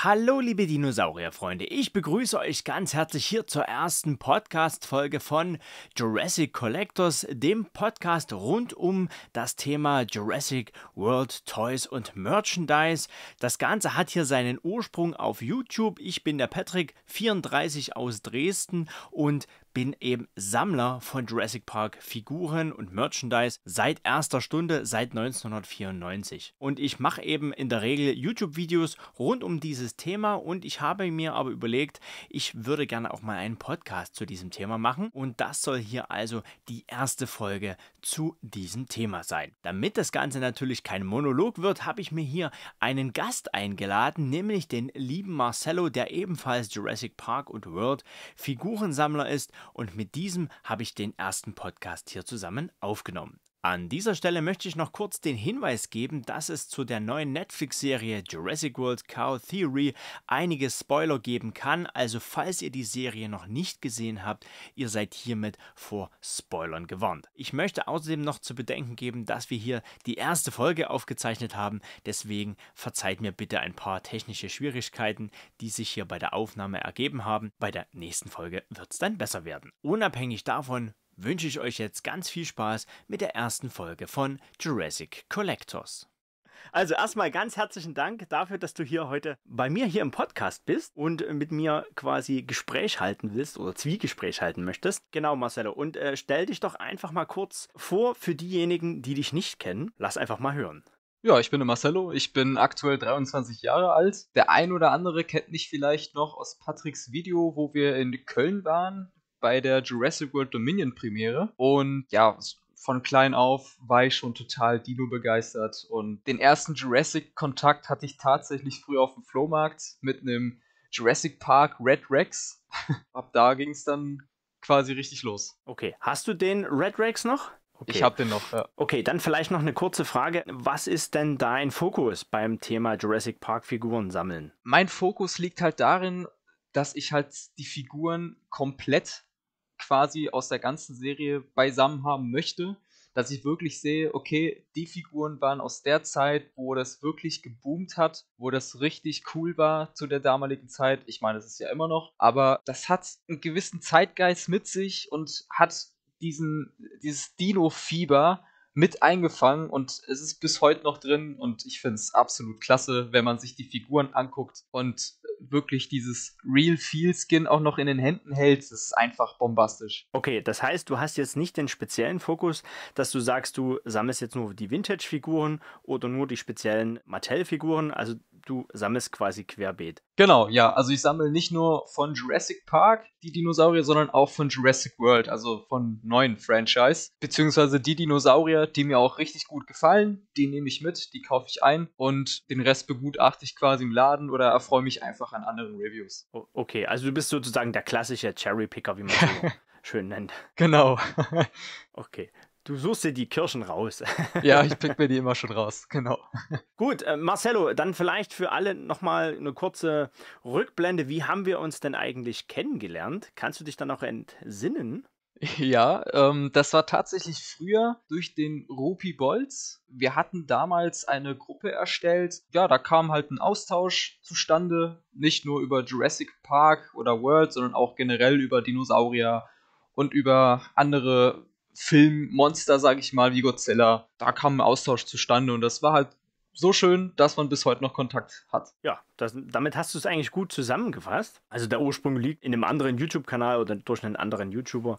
Hallo liebe Dinosaurierfreunde, ich begrüße euch ganz herzlich hier zur ersten Podcast-Folge von Jurassic Collectors, dem Podcast rund um das Thema Jurassic World Toys und Merchandise. Das Ganze hat hier seinen Ursprung auf YouTube. Ich bin der Patrick, 34 aus Dresden und bin eben Sammler von Jurassic Park Figuren und Merchandise seit erster Stunde, seit 1994. Und ich mache eben in der Regel YouTube-Videos rund um dieses Thema und ich habe mir aber überlegt, ich würde gerne auch mal einen Podcast zu diesem Thema machen und das soll hier also die erste Folge zu diesem Thema sein. Damit das Ganze natürlich kein Monolog wird, habe ich mir hier einen Gast eingeladen, nämlich den lieben Marcello, der ebenfalls Jurassic Park und World Figurensammler ist und mit diesem habe ich den ersten Podcast hier zusammen aufgenommen. An dieser Stelle möchte ich noch kurz den Hinweis geben, dass es zu der neuen Netflix-Serie Jurassic World Cow Theory einige Spoiler geben kann, also falls ihr die Serie noch nicht gesehen habt, ihr seid hiermit vor Spoilern gewarnt. Ich möchte außerdem noch zu bedenken geben, dass wir hier die erste Folge aufgezeichnet haben, deswegen verzeiht mir bitte ein paar technische Schwierigkeiten, die sich hier bei der Aufnahme ergeben haben. Bei der nächsten Folge wird es dann besser werden. Unabhängig davon wünsche ich euch jetzt ganz viel Spaß mit der ersten Folge von Jurassic Collectors. Also erstmal ganz herzlichen Dank dafür, dass du hier heute bei mir hier im Podcast bist und äh, mit mir quasi Gespräch halten willst oder Zwiegespräch halten möchtest. Genau, Marcelo. Und äh, stell dich doch einfach mal kurz vor für diejenigen, die dich nicht kennen. Lass einfach mal hören. Ja, ich bin der Marcello, ich bin aktuell 23 Jahre alt. Der ein oder andere kennt mich vielleicht noch aus Patricks Video, wo wir in Köln waren bei der Jurassic World Dominion Premiere und ja, von klein auf war ich schon total Dino begeistert und den ersten Jurassic Kontakt hatte ich tatsächlich früher auf dem Flohmarkt mit einem Jurassic Park Red Rex. Ab da ging es dann quasi richtig los. Okay, hast du den Red Rex noch? Okay. Ich habe den noch. Ja. Okay, dann vielleicht noch eine kurze Frage. Was ist denn dein Fokus beim Thema Jurassic Park Figuren sammeln? Mein Fokus liegt halt darin, dass ich halt die Figuren komplett quasi aus der ganzen Serie beisammen haben möchte, dass ich wirklich sehe, okay, die Figuren waren aus der Zeit, wo das wirklich geboomt hat, wo das richtig cool war zu der damaligen Zeit. Ich meine, es ist ja immer noch, aber das hat einen gewissen Zeitgeist mit sich und hat diesen, dieses Dino-Fieber mit eingefangen und es ist bis heute noch drin und ich finde es absolut klasse, wenn man sich die Figuren anguckt und wirklich dieses Real Feel Skin auch noch in den Händen hältst, ist einfach bombastisch. Okay, das heißt, du hast jetzt nicht den speziellen Fokus, dass du sagst, du sammelst jetzt nur die Vintage-Figuren oder nur die speziellen Mattel-Figuren. Also du sammelst quasi querbeet. Genau, ja. Also ich sammle nicht nur von Jurassic Park die Dinosaurier, sondern auch von Jurassic World, also von neuen Franchise. Beziehungsweise die Dinosaurier, die mir auch richtig gut gefallen, die nehme ich mit, die kaufe ich ein und den Rest begutachte ich quasi im Laden oder erfreue mich einfach an anderen Reviews. Okay, also du bist sozusagen der klassische Cherry Picker, wie man so schön nennt. Genau. okay. Du suchst dir die Kirschen raus. ja, ich pick mir die immer schon raus, genau. Gut, äh, Marcello, dann vielleicht für alle nochmal eine kurze Rückblende. Wie haben wir uns denn eigentlich kennengelernt? Kannst du dich dann noch entsinnen? Ja, ähm, das war tatsächlich früher durch den Rupi Bolz. Wir hatten damals eine Gruppe erstellt. Ja, da kam halt ein Austausch zustande. Nicht nur über Jurassic Park oder World, sondern auch generell über Dinosaurier und über andere Filmmonster, sag ich mal, wie Godzilla. Da kam ein Austausch zustande und das war halt so schön, dass man bis heute noch Kontakt hat. Ja, das, damit hast du es eigentlich gut zusammengefasst. Also der Ursprung liegt in einem anderen YouTube-Kanal oder durch einen anderen YouTuber,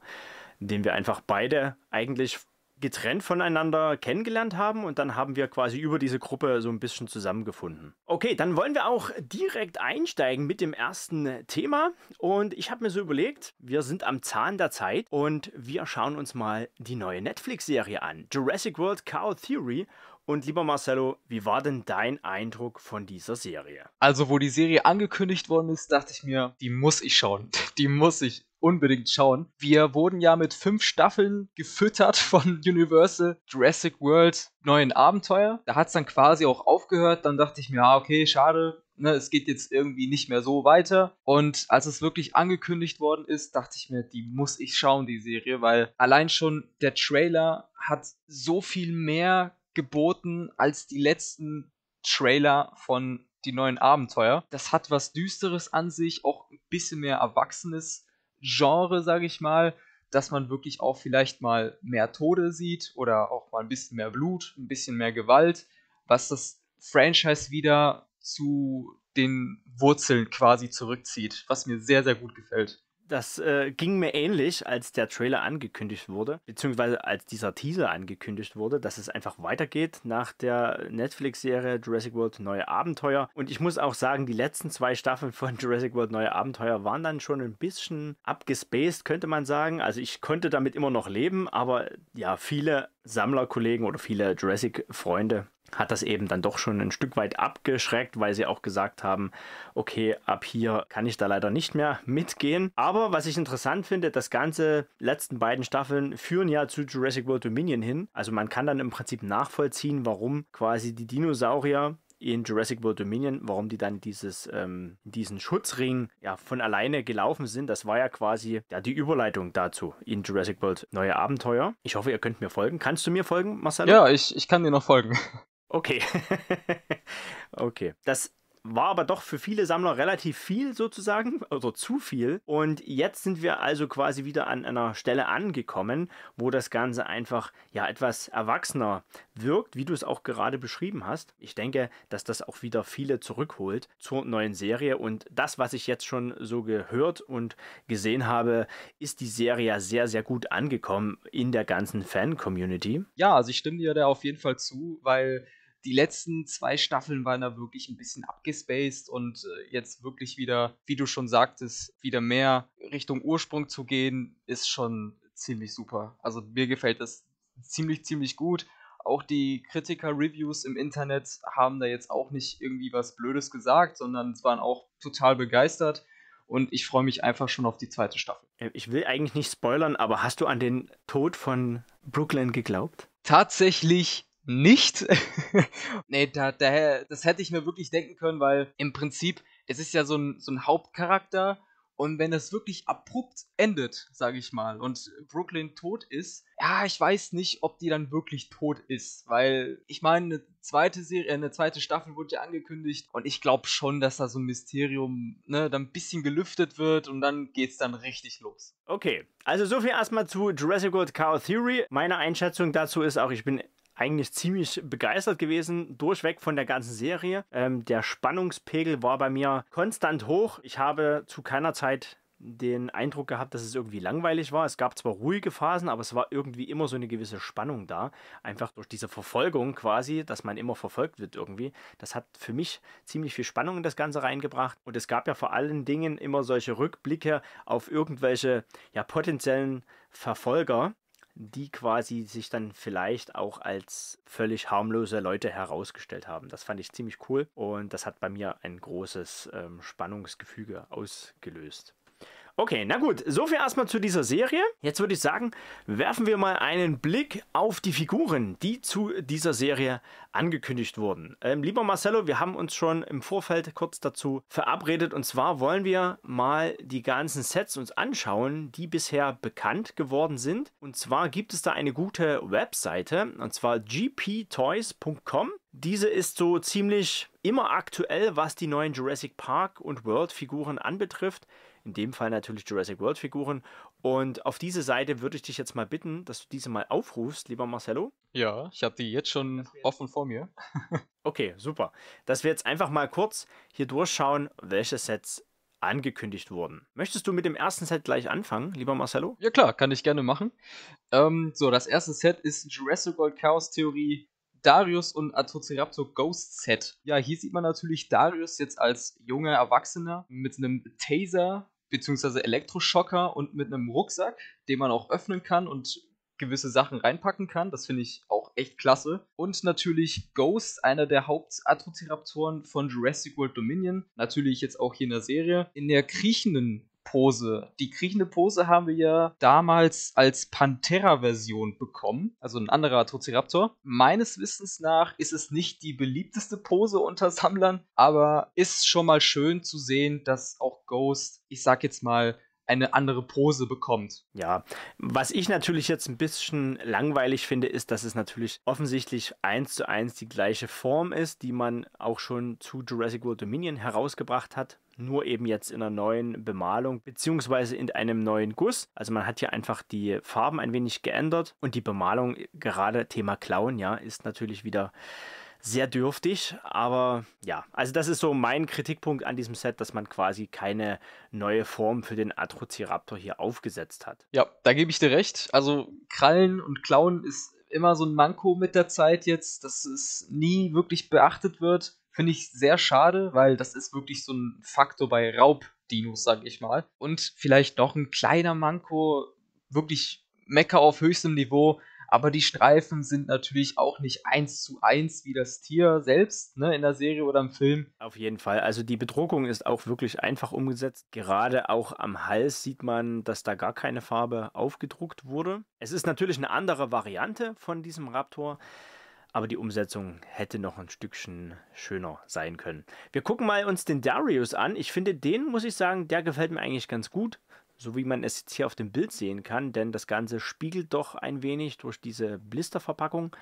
den wir einfach beide eigentlich getrennt voneinander kennengelernt haben und dann haben wir quasi über diese Gruppe so ein bisschen zusammengefunden. Okay, dann wollen wir auch direkt einsteigen mit dem ersten Thema und ich habe mir so überlegt, wir sind am Zahn der Zeit und wir schauen uns mal die neue Netflix-Serie an, Jurassic World Chaos Theory und lieber Marcello, wie war denn dein Eindruck von dieser Serie? Also, wo die Serie angekündigt worden ist, dachte ich mir, die muss ich schauen. Die muss ich unbedingt schauen. Wir wurden ja mit fünf Staffeln gefüttert von Universal Jurassic World neuen Abenteuer. Da hat es dann quasi auch aufgehört. Dann dachte ich mir, ah, okay, schade. Ne, es geht jetzt irgendwie nicht mehr so weiter. Und als es wirklich angekündigt worden ist, dachte ich mir, die muss ich schauen, die Serie, weil allein schon der Trailer hat so viel mehr geboten als die letzten Trailer von die neuen Abenteuer. Das hat was Düsteres an sich, auch ein bisschen mehr erwachsenes Genre, sage ich mal, dass man wirklich auch vielleicht mal mehr Tode sieht oder auch mal ein bisschen mehr Blut, ein bisschen mehr Gewalt, was das Franchise wieder zu den Wurzeln quasi zurückzieht, was mir sehr, sehr gut gefällt das äh, ging mir ähnlich, als der Trailer angekündigt wurde, beziehungsweise als dieser Teaser angekündigt wurde, dass es einfach weitergeht nach der Netflix-Serie Jurassic World Neue Abenteuer. Und ich muss auch sagen, die letzten zwei Staffeln von Jurassic World Neue Abenteuer waren dann schon ein bisschen abgespaced, könnte man sagen. Also ich konnte damit immer noch leben, aber ja, viele Sammlerkollegen oder viele Jurassic-Freunde hat das eben dann doch schon ein Stück weit abgeschreckt, weil sie auch gesagt haben, okay, ab hier kann ich da leider nicht mehr mitgehen. Aber was ich interessant finde, das ganze letzten beiden Staffeln führen ja zu Jurassic World Dominion hin. Also man kann dann im Prinzip nachvollziehen, warum quasi die Dinosaurier in Jurassic World Dominion, warum die dann dieses, ähm, diesen Schutzring ja von alleine gelaufen sind. Das war ja quasi ja, die Überleitung dazu in Jurassic World Neue Abenteuer. Ich hoffe, ihr könnt mir folgen. Kannst du mir folgen, Marcel? Ja, ich, ich kann dir noch folgen. Okay. okay. Das war aber doch für viele Sammler relativ viel sozusagen, oder also zu viel. Und jetzt sind wir also quasi wieder an einer Stelle angekommen, wo das Ganze einfach ja etwas erwachsener wirkt, wie du es auch gerade beschrieben hast. Ich denke, dass das auch wieder viele zurückholt zur neuen Serie. Und das, was ich jetzt schon so gehört und gesehen habe, ist die Serie sehr, sehr gut angekommen in der ganzen Fan-Community. Ja, also ich stimme dir da auf jeden Fall zu, weil die letzten zwei Staffeln waren da wirklich ein bisschen abgespaced und äh, jetzt wirklich wieder, wie du schon sagtest, wieder mehr Richtung Ursprung zu gehen, ist schon ziemlich super. Also mir gefällt das ziemlich, ziemlich gut. Auch die Kritiker-Reviews im Internet haben da jetzt auch nicht irgendwie was Blödes gesagt, sondern es waren auch total begeistert. Und ich freue mich einfach schon auf die zweite Staffel. Äh, ich will eigentlich nicht spoilern, aber hast du an den Tod von Brooklyn geglaubt? Tatsächlich nicht. nee, da, da, das hätte ich mir wirklich denken können, weil im Prinzip, es ist ja so ein, so ein Hauptcharakter und wenn das wirklich abrupt endet, sage ich mal, und Brooklyn tot ist, ja, ich weiß nicht, ob die dann wirklich tot ist, weil ich meine, eine zweite Serie, äh, eine zweite Staffel wurde ja angekündigt und ich glaube schon, dass da so ein Mysterium, ne, dann ein bisschen gelüftet wird und dann geht's dann richtig los. Okay, also soviel erstmal zu Jurassic World Chaos Theory. Meine Einschätzung dazu ist auch, ich bin eigentlich ziemlich begeistert gewesen, durchweg von der ganzen Serie. Ähm, der Spannungspegel war bei mir konstant hoch. Ich habe zu keiner Zeit den Eindruck gehabt, dass es irgendwie langweilig war. Es gab zwar ruhige Phasen, aber es war irgendwie immer so eine gewisse Spannung da. Einfach durch diese Verfolgung quasi, dass man immer verfolgt wird irgendwie. Das hat für mich ziemlich viel Spannung in das Ganze reingebracht. Und es gab ja vor allen Dingen immer solche Rückblicke auf irgendwelche ja, potenziellen Verfolger, die quasi sich dann vielleicht auch als völlig harmlose Leute herausgestellt haben. Das fand ich ziemlich cool und das hat bei mir ein großes ähm, Spannungsgefüge ausgelöst. Okay, na gut, soviel erstmal zu dieser Serie. Jetzt würde ich sagen, werfen wir mal einen Blick auf die Figuren, die zu dieser Serie angekündigt wurden. Ähm, lieber Marcello, wir haben uns schon im Vorfeld kurz dazu verabredet und zwar wollen wir mal die ganzen Sets uns anschauen, die bisher bekannt geworden sind. Und zwar gibt es da eine gute Webseite und zwar gptoys.com. Diese ist so ziemlich immer aktuell, was die neuen Jurassic Park und World Figuren anbetrifft in dem Fall natürlich Jurassic World Figuren. Und auf diese Seite würde ich dich jetzt mal bitten, dass du diese mal aufrufst, lieber Marcello. Ja, ich habe die jetzt schon offen vor mir. okay, super. Dass wir jetzt einfach mal kurz hier durchschauen, welche Sets angekündigt wurden. Möchtest du mit dem ersten Set gleich anfangen, lieber Marcello? Ja klar, kann ich gerne machen. Ähm, so, das erste Set ist Jurassic World Chaos Theorie Darius und Atroceraptor Ghost Set. Ja, hier sieht man natürlich Darius jetzt als junger Erwachsener mit einem Taser bzw. Elektroschocker und mit einem Rucksack, den man auch öffnen kann und gewisse Sachen reinpacken kann. Das finde ich auch echt klasse. Und natürlich Ghost, einer der Hauptatrociraptoren von Jurassic World Dominion. Natürlich jetzt auch hier in der Serie. In der kriechenden Pose. Die kriechende Pose haben wir ja damals als Pantera-Version bekommen, also ein anderer Triceraptor. Meines Wissens nach ist es nicht die beliebteste Pose unter Sammlern, aber ist schon mal schön zu sehen, dass auch Ghost, ich sag jetzt mal, eine andere Pose bekommt. Ja, was ich natürlich jetzt ein bisschen langweilig finde, ist, dass es natürlich offensichtlich eins zu eins die gleiche Form ist, die man auch schon zu Jurassic World Dominion herausgebracht hat nur eben jetzt in einer neuen Bemalung beziehungsweise in einem neuen Guss. Also man hat hier einfach die Farben ein wenig geändert und die Bemalung, gerade Thema Clown, ja, ist natürlich wieder sehr dürftig. Aber ja, also das ist so mein Kritikpunkt an diesem Set, dass man quasi keine neue Form für den Atrociraptor hier aufgesetzt hat. Ja, da gebe ich dir recht. Also Krallen und Klauen ist immer so ein Manko mit der Zeit jetzt, dass es nie wirklich beachtet wird. Finde ich sehr schade, weil das ist wirklich so ein Faktor bei Raubdinos, sage ich mal. Und vielleicht noch ein kleiner Manko, wirklich Mecker auf höchstem Niveau, aber die Streifen sind natürlich auch nicht eins zu eins wie das Tier selbst ne, in der Serie oder im Film. Auf jeden Fall. Also die Bedruckung ist auch wirklich einfach umgesetzt. Gerade auch am Hals sieht man, dass da gar keine Farbe aufgedruckt wurde. Es ist natürlich eine andere Variante von diesem Raptor. Aber die Umsetzung hätte noch ein Stückchen schöner sein können. Wir gucken mal uns den Darius an. Ich finde den, muss ich sagen, der gefällt mir eigentlich ganz gut so wie man es jetzt hier auf dem Bild sehen kann, denn das Ganze spiegelt doch ein wenig durch diese Blisterverpackung.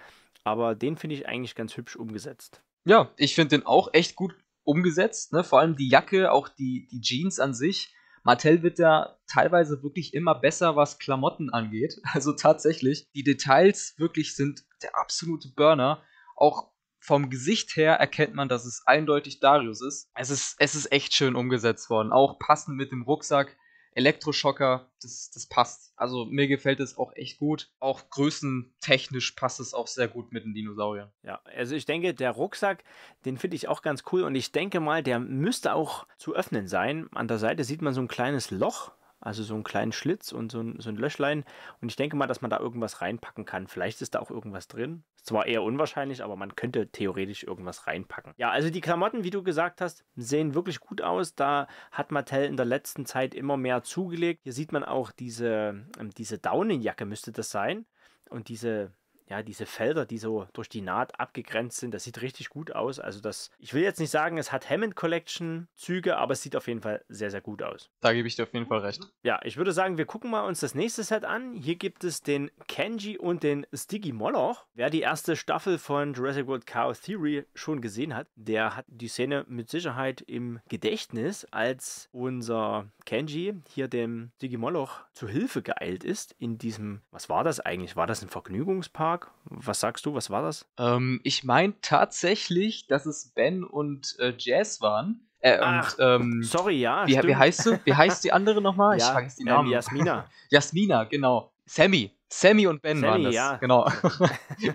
Aber den finde ich eigentlich ganz hübsch umgesetzt. Ja, ich finde den auch echt gut umgesetzt. Ne? Vor allem die Jacke, auch die, die Jeans an sich. Martell wird da teilweise wirklich immer besser, was Klamotten angeht. Also tatsächlich, die Details wirklich sind der absolute Burner. Auch vom Gesicht her erkennt man, dass es eindeutig Darius ist. Es ist, es ist echt schön umgesetzt worden. Auch passend mit dem Rucksack Elektroschocker, das, das passt. Also mir gefällt es auch echt gut. Auch größentechnisch passt es auch sehr gut mit den Dinosauriern. Ja, also ich denke, der Rucksack, den finde ich auch ganz cool und ich denke mal, der müsste auch zu öffnen sein. An der Seite sieht man so ein kleines Loch also so einen kleinen Schlitz und so ein, so ein Löchlein. Und ich denke mal, dass man da irgendwas reinpacken kann. Vielleicht ist da auch irgendwas drin. Ist zwar eher unwahrscheinlich, aber man könnte theoretisch irgendwas reinpacken. Ja, also die Klamotten, wie du gesagt hast, sehen wirklich gut aus. Da hat Mattel in der letzten Zeit immer mehr zugelegt. Hier sieht man auch diese, ähm, diese Daunenjacke, müsste das sein. Und diese ja, diese Felder, die so durch die Naht abgegrenzt sind, das sieht richtig gut aus. Also das, ich will jetzt nicht sagen, es hat Hammond Collection Züge, aber es sieht auf jeden Fall sehr, sehr gut aus. Da gebe ich dir auf jeden Fall recht. Ja, ich würde sagen, wir gucken mal uns das nächste Set an. Hier gibt es den Kenji und den Stiggy Moloch. Wer die erste Staffel von Jurassic World Chaos Theory schon gesehen hat, der hat die Szene mit Sicherheit im Gedächtnis, als unser Kenji hier dem Stiggy Moloch zu Hilfe geeilt ist in diesem, was war das eigentlich? War das ein Vergnügungspark? Tag. Was sagst du, was war das? Ähm, ich meine tatsächlich, dass es Ben und äh, Jazz waren. Äh, Ach, und, ähm, sorry, ja. Wie, wie, heißt du? Wie heißt die andere nochmal? ja, ich vergesse die ähm, Namen. Jasmina. Jasmina, genau. Sammy. Sammy und Ben Sammy, waren das. Ja. Genau.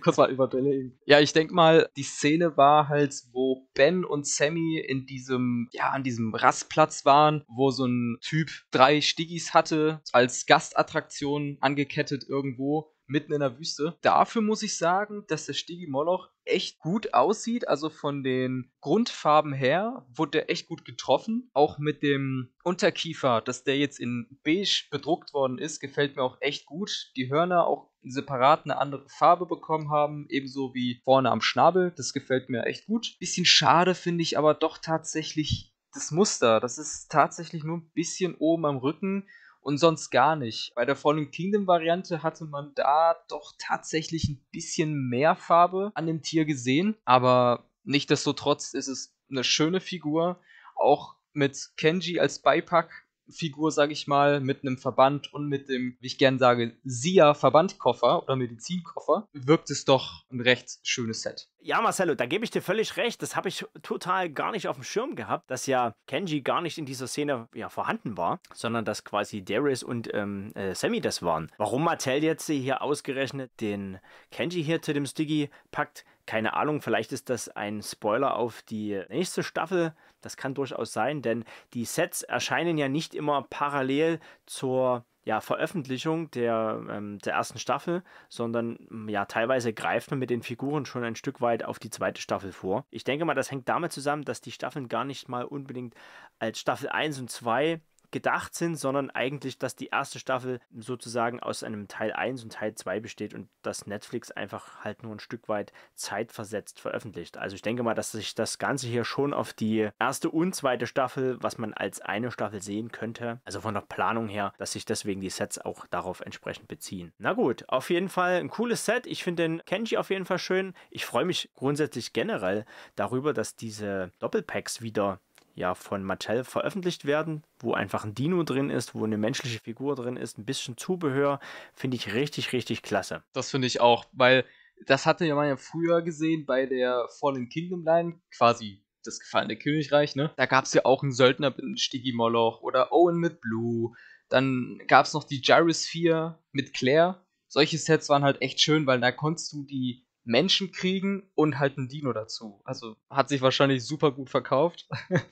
Kurz mal überlegen. Ja, ich denke mal, die Szene war halt, wo Ben und Sammy in diesem, ja, an diesem Rastplatz waren, wo so ein Typ drei Stiggis hatte, als Gastattraktion angekettet irgendwo mitten in der Wüste. Dafür muss ich sagen, dass der Stigi Moloch echt gut aussieht. Also von den Grundfarben her wurde der echt gut getroffen. Auch mit dem Unterkiefer, dass der jetzt in beige bedruckt worden ist, gefällt mir auch echt gut. Die Hörner auch separat eine andere Farbe bekommen haben, ebenso wie vorne am Schnabel. Das gefällt mir echt gut. Bisschen schade finde ich aber doch tatsächlich das Muster. Das ist tatsächlich nur ein bisschen oben am Rücken und sonst gar nicht. Bei der Fallen Kingdom Variante hatte man da doch tatsächlich ein bisschen mehr Farbe an dem Tier gesehen, aber nichtdestotrotz ist es eine schöne Figur, auch mit Kenji als Beipack Figur, sage ich mal, mit einem Verband und mit dem, wie ich gern sage, SIA-Verbandkoffer oder Medizinkoffer, wirkt es doch ein recht schönes Set. Ja, Marcello, da gebe ich dir völlig recht. Das habe ich total gar nicht auf dem Schirm gehabt, dass ja Kenji gar nicht in dieser Szene ja, vorhanden war, sondern dass quasi Darius und ähm, äh, Sammy das waren. Warum Mattel jetzt hier ausgerechnet den Kenji hier zu dem Stiggy packt, keine Ahnung, vielleicht ist das ein Spoiler auf die nächste Staffel, das kann durchaus sein, denn die Sets erscheinen ja nicht immer parallel zur ja, Veröffentlichung der, ähm, der ersten Staffel, sondern hm, ja, teilweise greift man mit den Figuren schon ein Stück weit auf die zweite Staffel vor. Ich denke mal, das hängt damit zusammen, dass die Staffeln gar nicht mal unbedingt als Staffel 1 und 2 gedacht sind, sondern eigentlich, dass die erste Staffel sozusagen aus einem Teil 1 und Teil 2 besteht und dass Netflix einfach halt nur ein Stück weit zeitversetzt veröffentlicht. Also ich denke mal, dass sich das Ganze hier schon auf die erste und zweite Staffel, was man als eine Staffel sehen könnte, also von der Planung her, dass sich deswegen die Sets auch darauf entsprechend beziehen. Na gut, auf jeden Fall ein cooles Set. Ich finde den Kenji auf jeden Fall schön. Ich freue mich grundsätzlich generell darüber, dass diese Doppelpacks wieder ja, von Mattel veröffentlicht werden, wo einfach ein Dino drin ist, wo eine menschliche Figur drin ist, ein bisschen Zubehör, finde ich richtig, richtig klasse. Das finde ich auch, weil das hatte man ja früher gesehen bei der Fallen Kingdom Line, quasi das gefallene Königreich, ne? Da gab es ja auch einen Söldner mit einem Stiggy Moloch oder Owen mit Blue. Dann gab es noch die Gyrosphere mit Claire. Solche Sets waren halt echt schön, weil da konntest du die Menschen kriegen und halt ein Dino dazu. Also hat sich wahrscheinlich super gut verkauft.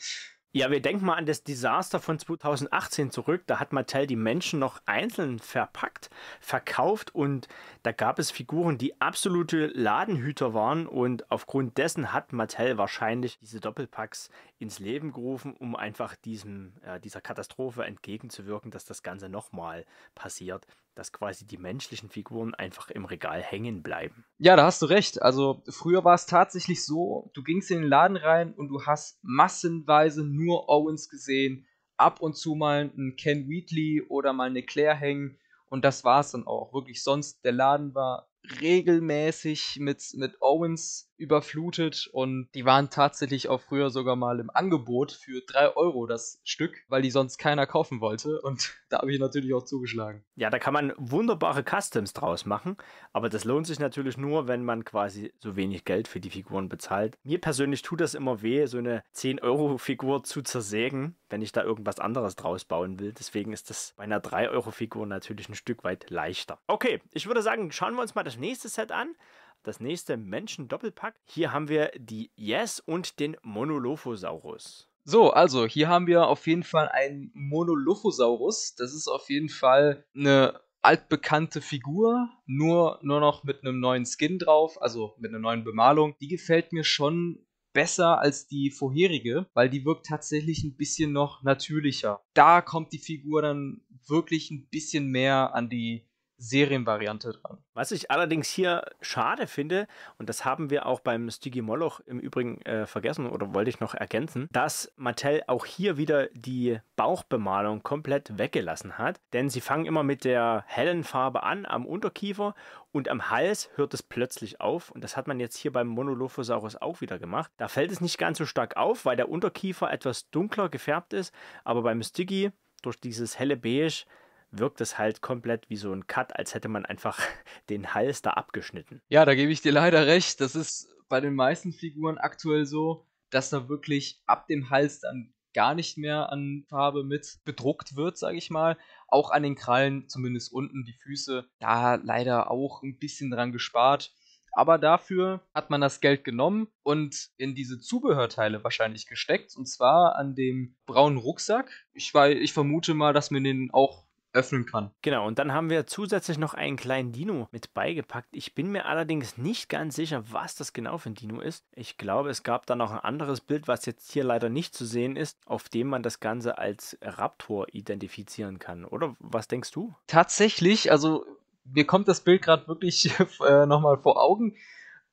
ja, wir denken mal an das Desaster von 2018 zurück. Da hat Mattel die Menschen noch einzeln verpackt, verkauft und da gab es Figuren, die absolute Ladenhüter waren und aufgrund dessen hat Mattel wahrscheinlich diese Doppelpacks ins Leben gerufen, um einfach diesem, äh, dieser Katastrophe entgegenzuwirken, dass das Ganze nochmal passiert, dass quasi die menschlichen Figuren einfach im Regal hängen bleiben. Ja, da hast du recht. Also früher war es tatsächlich so, du gingst in den Laden rein und du hast massenweise nur Owens gesehen, ab und zu mal einen Ken Wheatley oder mal eine Claire hängen und das war es dann auch. Wirklich sonst, der Laden war regelmäßig mit, mit Owens überflutet und die waren tatsächlich auch früher sogar mal im Angebot für 3 Euro das Stück, weil die sonst keiner kaufen wollte und da habe ich natürlich auch zugeschlagen. Ja, da kann man wunderbare Customs draus machen, aber das lohnt sich natürlich nur, wenn man quasi so wenig Geld für die Figuren bezahlt. Mir persönlich tut das immer weh, so eine 10 Euro Figur zu zersägen, wenn ich da irgendwas anderes draus bauen will. Deswegen ist das bei einer 3 Euro Figur natürlich ein Stück weit leichter. Okay, ich würde sagen, schauen wir uns mal das das nächste Set an. Das nächste Menschen-Doppelpack. Hier haben wir die Yes und den Monolophosaurus. So, also hier haben wir auf jeden Fall einen Monolophosaurus. Das ist auf jeden Fall eine altbekannte Figur, nur, nur noch mit einem neuen Skin drauf, also mit einer neuen Bemalung. Die gefällt mir schon besser als die vorherige, weil die wirkt tatsächlich ein bisschen noch natürlicher. Da kommt die Figur dann wirklich ein bisschen mehr an die Serienvariante dran. Was ich allerdings hier schade finde, und das haben wir auch beim Stiggy Moloch im Übrigen äh, vergessen oder wollte ich noch ergänzen, dass Mattel auch hier wieder die Bauchbemalung komplett weggelassen hat. Denn sie fangen immer mit der hellen Farbe an am Unterkiefer und am Hals hört es plötzlich auf. Und das hat man jetzt hier beim Monolophosaurus auch wieder gemacht. Da fällt es nicht ganz so stark auf, weil der Unterkiefer etwas dunkler gefärbt ist, aber beim Stiggy durch dieses helle Beige wirkt es halt komplett wie so ein Cut, als hätte man einfach den Hals da abgeschnitten. Ja, da gebe ich dir leider recht. Das ist bei den meisten Figuren aktuell so, dass da wirklich ab dem Hals dann gar nicht mehr an Farbe mit bedruckt wird, sage ich mal. Auch an den Krallen, zumindest unten, die Füße, da leider auch ein bisschen dran gespart. Aber dafür hat man das Geld genommen und in diese Zubehörteile wahrscheinlich gesteckt. Und zwar an dem braunen Rucksack. Ich, war, ich vermute mal, dass man den auch öffnen kann. Genau, und dann haben wir zusätzlich noch einen kleinen Dino mit beigepackt. Ich bin mir allerdings nicht ganz sicher, was das genau für ein Dino ist. Ich glaube, es gab da noch ein anderes Bild, was jetzt hier leider nicht zu sehen ist, auf dem man das Ganze als Raptor identifizieren kann. Oder was denkst du? Tatsächlich, also mir kommt das Bild gerade wirklich äh, nochmal vor Augen.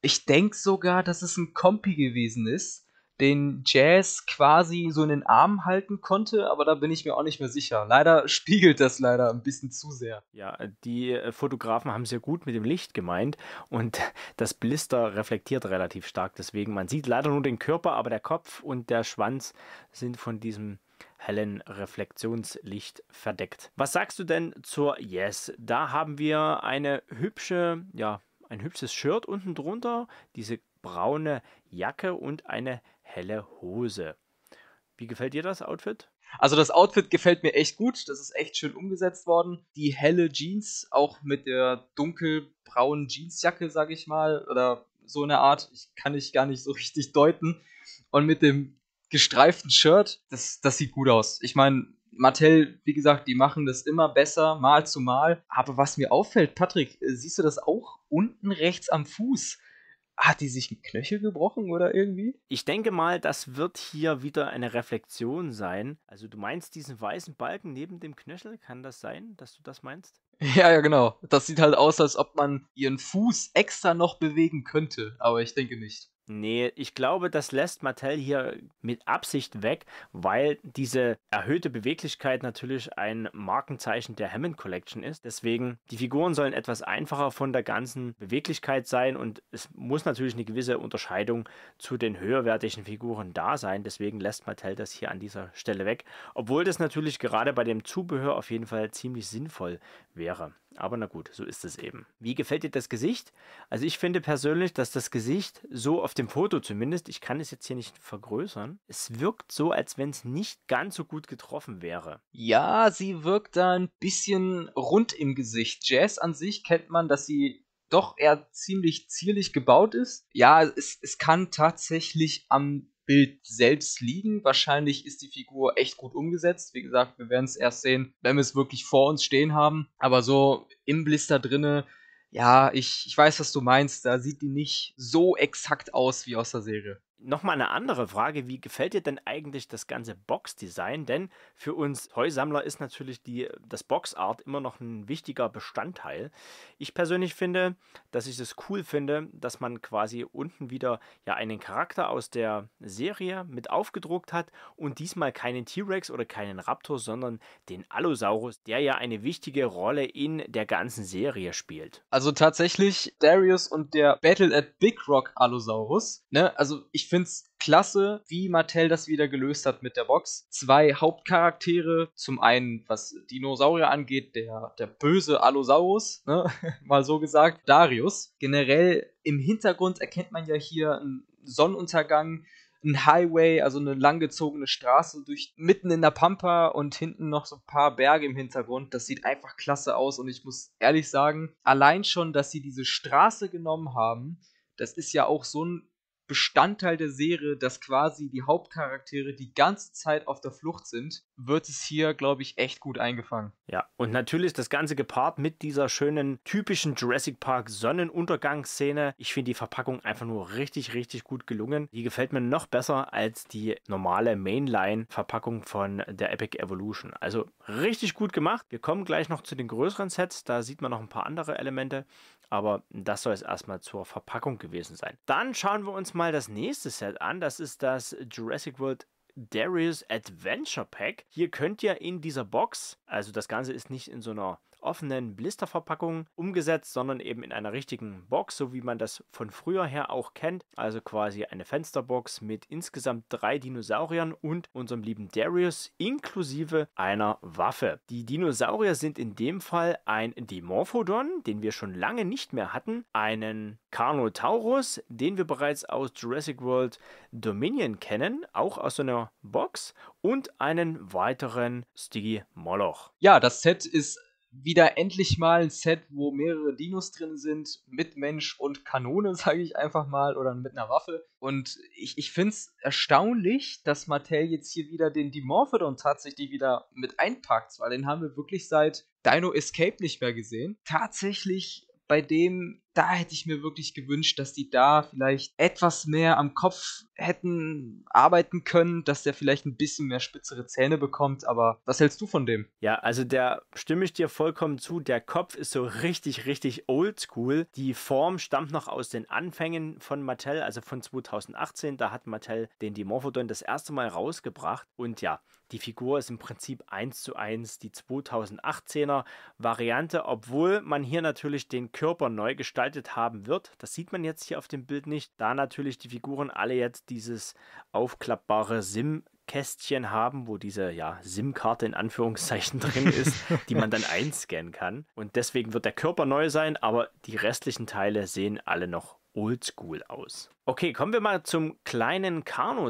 Ich denke sogar, dass es ein Kompi gewesen ist den Jazz quasi so in den Arm halten konnte, aber da bin ich mir auch nicht mehr sicher. Leider spiegelt das leider ein bisschen zu sehr. Ja, die äh, Fotografen haben sehr gut mit dem Licht gemeint und das Blister reflektiert relativ stark. Deswegen, man sieht leider nur den Körper, aber der Kopf und der Schwanz sind von diesem hellen Reflektionslicht verdeckt. Was sagst du denn zur Yes? Da haben wir eine hübsche, ja, ein hübsches Shirt unten drunter, diese braune Jacke und eine helle Hose. Wie gefällt dir das Outfit? Also das Outfit gefällt mir echt gut. Das ist echt schön umgesetzt worden. Die helle Jeans, auch mit der dunkelbraunen Jeansjacke, sag ich mal, oder so eine Art. Ich kann ich gar nicht so richtig deuten. Und mit dem gestreiften Shirt, das, das sieht gut aus. Ich meine, Mattel, wie gesagt, die machen das immer besser, mal zu mal. Aber was mir auffällt, Patrick, siehst du das auch unten rechts am Fuß? hat die sich einen Knöchel gebrochen oder irgendwie? Ich denke mal, das wird hier wieder eine Reflexion sein. Also du meinst diesen weißen Balken neben dem Knöchel? Kann das sein, dass du das meinst? Ja, ja, genau. Das sieht halt aus, als ob man ihren Fuß extra noch bewegen könnte, aber ich denke nicht. Nee, ich glaube, das lässt Mattel hier mit Absicht weg, weil diese erhöhte Beweglichkeit natürlich ein Markenzeichen der Hammond Collection ist. Deswegen, die Figuren sollen etwas einfacher von der ganzen Beweglichkeit sein und es muss natürlich eine gewisse Unterscheidung zu den höherwertigen Figuren da sein. Deswegen lässt Mattel das hier an dieser Stelle weg, obwohl das natürlich gerade bei dem Zubehör auf jeden Fall ziemlich sinnvoll wäre. Aber na gut, so ist es eben. Wie gefällt dir das Gesicht? Also ich finde persönlich, dass das Gesicht so auf dem Foto zumindest, ich kann es jetzt hier nicht vergrößern, es wirkt so, als wenn es nicht ganz so gut getroffen wäre. Ja, sie wirkt da ein bisschen rund im Gesicht. Jazz an sich kennt man, dass sie doch eher ziemlich zierlich gebaut ist. Ja, es, es kann tatsächlich am Bild selbst liegen. Wahrscheinlich ist die Figur echt gut umgesetzt. Wie gesagt, wir werden es erst sehen, wenn wir es wirklich vor uns stehen haben. Aber so im Blister drinne, ja, ich, ich weiß, was du meinst. Da sieht die nicht so exakt aus wie aus der Serie. Nochmal eine andere Frage, wie gefällt dir denn eigentlich das ganze Box-Design? Denn für uns Heusammler ist natürlich die, das Boxart immer noch ein wichtiger Bestandteil. Ich persönlich finde, dass ich es cool finde, dass man quasi unten wieder ja einen Charakter aus der Serie mit aufgedruckt hat und diesmal keinen T-Rex oder keinen Raptor, sondern den Allosaurus, der ja eine wichtige Rolle in der ganzen Serie spielt. Also tatsächlich Darius und der Battle at Big Rock Allosaurus, ne? Also ich ich es klasse, wie Mattel das wieder gelöst hat mit der Box. Zwei Hauptcharaktere. Zum einen, was Dinosaurier angeht, der, der böse Allosaurus, ne? mal so gesagt, Darius. Generell im Hintergrund erkennt man ja hier einen Sonnenuntergang ein Highway, also eine langgezogene Straße durch mitten in der Pampa und hinten noch so ein paar Berge im Hintergrund. Das sieht einfach klasse aus und ich muss ehrlich sagen, allein schon, dass sie diese Straße genommen haben, das ist ja auch so ein Bestandteil der Serie, dass quasi die Hauptcharaktere die ganze Zeit auf der Flucht sind, wird es hier, glaube ich, echt gut eingefangen. Ja, und natürlich das Ganze gepaart mit dieser schönen, typischen Jurassic Park Sonnenuntergangsszene. Ich finde die Verpackung einfach nur richtig, richtig gut gelungen. Die gefällt mir noch besser als die normale Mainline-Verpackung von der Epic Evolution. Also richtig gut gemacht. Wir kommen gleich noch zu den größeren Sets. Da sieht man noch ein paar andere Elemente. Aber das soll es erstmal zur Verpackung gewesen sein. Dann schauen wir uns mal mal das nächste Set an. Das ist das Jurassic World Darius Adventure Pack. Hier könnt ihr in dieser Box, also das Ganze ist nicht in so einer offenen Blisterverpackung umgesetzt, sondern eben in einer richtigen Box, so wie man das von früher her auch kennt. Also quasi eine Fensterbox mit insgesamt drei Dinosauriern und unserem lieben Darius inklusive einer Waffe. Die Dinosaurier sind in dem Fall ein Dimorphodon, den wir schon lange nicht mehr hatten, einen Carnotaurus, den wir bereits aus Jurassic World Dominion kennen, auch aus so einer Box, und einen weiteren Stiggy Moloch. Ja, das Set ist wieder endlich mal ein Set, wo mehrere Dinos drin sind, mit Mensch und Kanone, sage ich einfach mal, oder mit einer Waffe. Und ich, ich finde es erstaunlich, dass Mattel jetzt hier wieder den Dimorphodon tatsächlich wieder mit einpackt, weil den haben wir wirklich seit Dino Escape nicht mehr gesehen. Tatsächlich bei dem da hätte ich mir wirklich gewünscht, dass die da vielleicht etwas mehr am Kopf hätten arbeiten können, dass der vielleicht ein bisschen mehr spitzere Zähne bekommt. Aber was hältst du von dem? Ja, also der stimme ich dir vollkommen zu. Der Kopf ist so richtig, richtig oldschool. Die Form stammt noch aus den Anfängen von Mattel, also von 2018. Da hat Mattel den Dimorphodon das erste Mal rausgebracht. Und ja, die Figur ist im Prinzip eins zu eins die 2018er Variante, obwohl man hier natürlich den Körper neu gestaltet gestaltet haben wird. Das sieht man jetzt hier auf dem Bild nicht, da natürlich die Figuren alle jetzt dieses aufklappbare SIM Kästchen haben, wo diese ja, SIM-Karte in Anführungszeichen drin ist, die man dann einscannen kann. Und deswegen wird der Körper neu sein, aber die restlichen Teile sehen alle noch oldschool aus. Okay, kommen wir mal zum kleinen Carno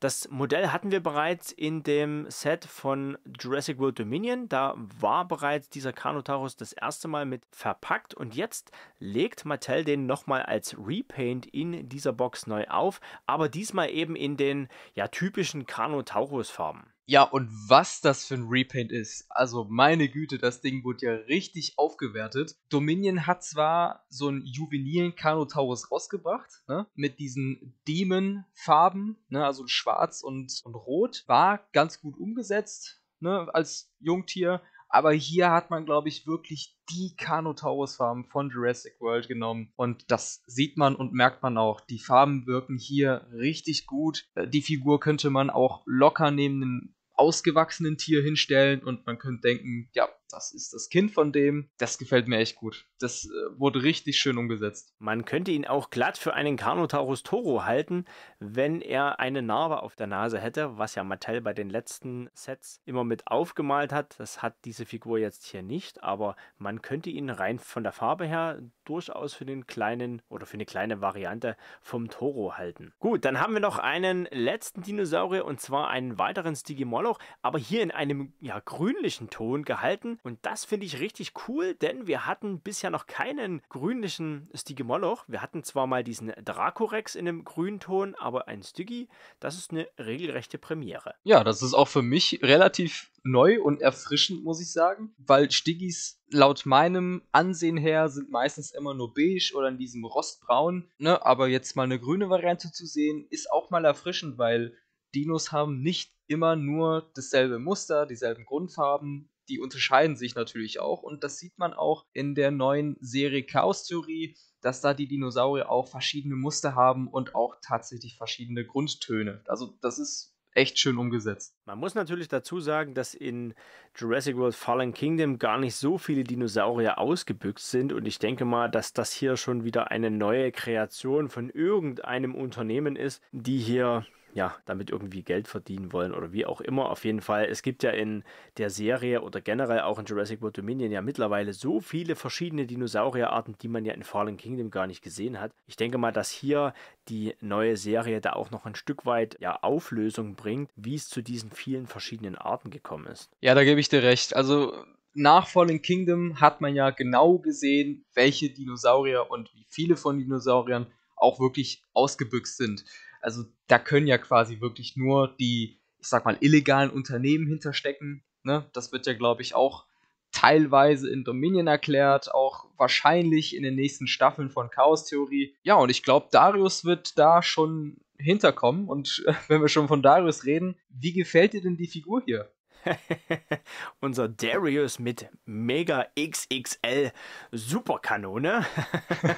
Das Modell hatten wir bereits in dem Set von Jurassic World Dominion. Da war bereits dieser Carno das erste Mal mit verpackt und jetzt legt Mattel den nochmal als Repaint in dieser Box neu auf, aber diesmal eben in den ja typischen Carno Farben. Ja, und was das für ein Repaint ist. Also meine Güte, das Ding wurde ja richtig aufgewertet. Dominion hat zwar so einen juvenilen Kanotaurus rausgebracht, ne? mit diesen Demon-Farben, ne? also schwarz und, und rot, war ganz gut umgesetzt ne? als Jungtier. Aber hier hat man, glaube ich, wirklich die Kanotaurus-Farben von Jurassic World genommen. Und das sieht man und merkt man auch. Die Farben wirken hier richtig gut. Äh, die Figur könnte man auch locker neben einem ausgewachsenen Tier hinstellen und man könnte denken, ja, das ist das Kind von dem. Das gefällt mir echt gut. Das äh, wurde richtig schön umgesetzt. Man könnte ihn auch glatt für einen Carnotaurus Toro halten, wenn er eine Narbe auf der Nase hätte, was ja Mattel bei den letzten Sets immer mit aufgemalt hat. Das hat diese Figur jetzt hier nicht, aber man könnte ihn rein von der Farbe her durchaus für den kleinen oder für eine kleine Variante vom Toro halten. Gut, dann haben wir noch einen letzten Dinosaurier und zwar einen weiteren Stigimoloch, aber hier in einem ja grünlichen Ton gehalten und das finde ich richtig cool, denn wir hatten bisher noch keinen grünlichen Stigimoloch. Wir hatten zwar mal diesen Dracorex in einem grünen Ton, aber ein Stigi, das ist eine regelrechte Premiere. Ja, das ist auch für mich relativ neu und erfrischend, muss ich sagen, weil Stigis laut meinem Ansehen her sind meistens immer nur beige oder in diesem Rostbraun. Ne? Aber jetzt mal eine grüne Variante zu sehen, ist auch mal erfrischend, weil Dinos haben nicht immer nur dasselbe Muster, dieselben Grundfarben die unterscheiden sich natürlich auch. Und das sieht man auch in der neuen Serie Chaos Theorie, dass da die Dinosaurier auch verschiedene Muster haben und auch tatsächlich verschiedene Grundtöne. Also das ist echt schön umgesetzt. Man muss natürlich dazu sagen, dass in Jurassic World Fallen Kingdom gar nicht so viele Dinosaurier ausgebüxt sind und ich denke mal, dass das hier schon wieder eine neue Kreation von irgendeinem Unternehmen ist, die hier ja, damit irgendwie Geld verdienen wollen oder wie auch immer. Auf jeden Fall, es gibt ja in der Serie oder generell auch in Jurassic World Dominion ja mittlerweile so viele verschiedene Dinosaurierarten, die man ja in Fallen Kingdom gar nicht gesehen hat. Ich denke mal, dass hier die neue Serie da auch noch ein Stück weit ja, Auflösung bringt, wie es zu diesen vielen verschiedenen Arten gekommen ist. Ja, da gebe ich dir recht. Also nach Fallen Kingdom hat man ja genau gesehen, welche Dinosaurier und wie viele von Dinosauriern auch wirklich ausgebüxt sind. Also da können ja quasi wirklich nur die, ich sag mal, illegalen Unternehmen hinterstecken. Ne? Das wird ja, glaube ich, auch teilweise in Dominion erklärt, auch wahrscheinlich in den nächsten Staffeln von Chaos Theorie. Ja, und ich glaube, Darius wird da schon hinterkommen. Und wenn wir schon von Darius reden, wie gefällt dir denn die Figur hier? Unser Darius mit Mega XXL Superkanone.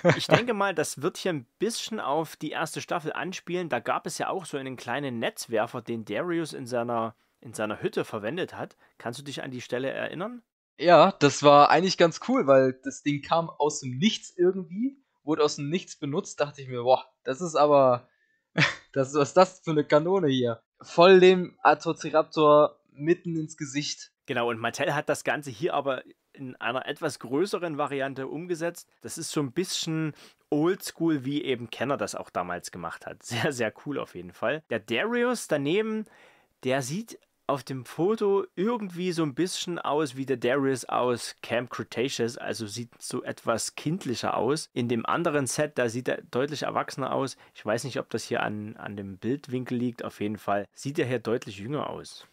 ich denke mal, das wird hier ein bisschen auf die erste Staffel anspielen. Da gab es ja auch so einen kleinen Netzwerfer, den Darius in seiner, in seiner Hütte verwendet hat. Kannst du dich an die Stelle erinnern? Ja, das war eigentlich ganz cool, weil das Ding kam aus dem Nichts irgendwie, wurde aus dem Nichts benutzt, dachte ich mir, boah, das ist aber, das, was ist das für eine Kanone hier? Voll dem Atroceraptor mitten ins Gesicht. Genau, und Mattel hat das Ganze hier aber in einer etwas größeren Variante umgesetzt. Das ist so ein bisschen oldschool, wie eben Kenner das auch damals gemacht hat. Sehr, sehr cool auf jeden Fall. Der Darius daneben, der sieht auf dem Foto irgendwie so ein bisschen aus wie der Darius aus Camp Cretaceous, also sieht so etwas kindlicher aus. In dem anderen Set, da sieht er deutlich erwachsener aus. Ich weiß nicht, ob das hier an, an dem Bildwinkel liegt. Auf jeden Fall sieht er hier deutlich jünger aus.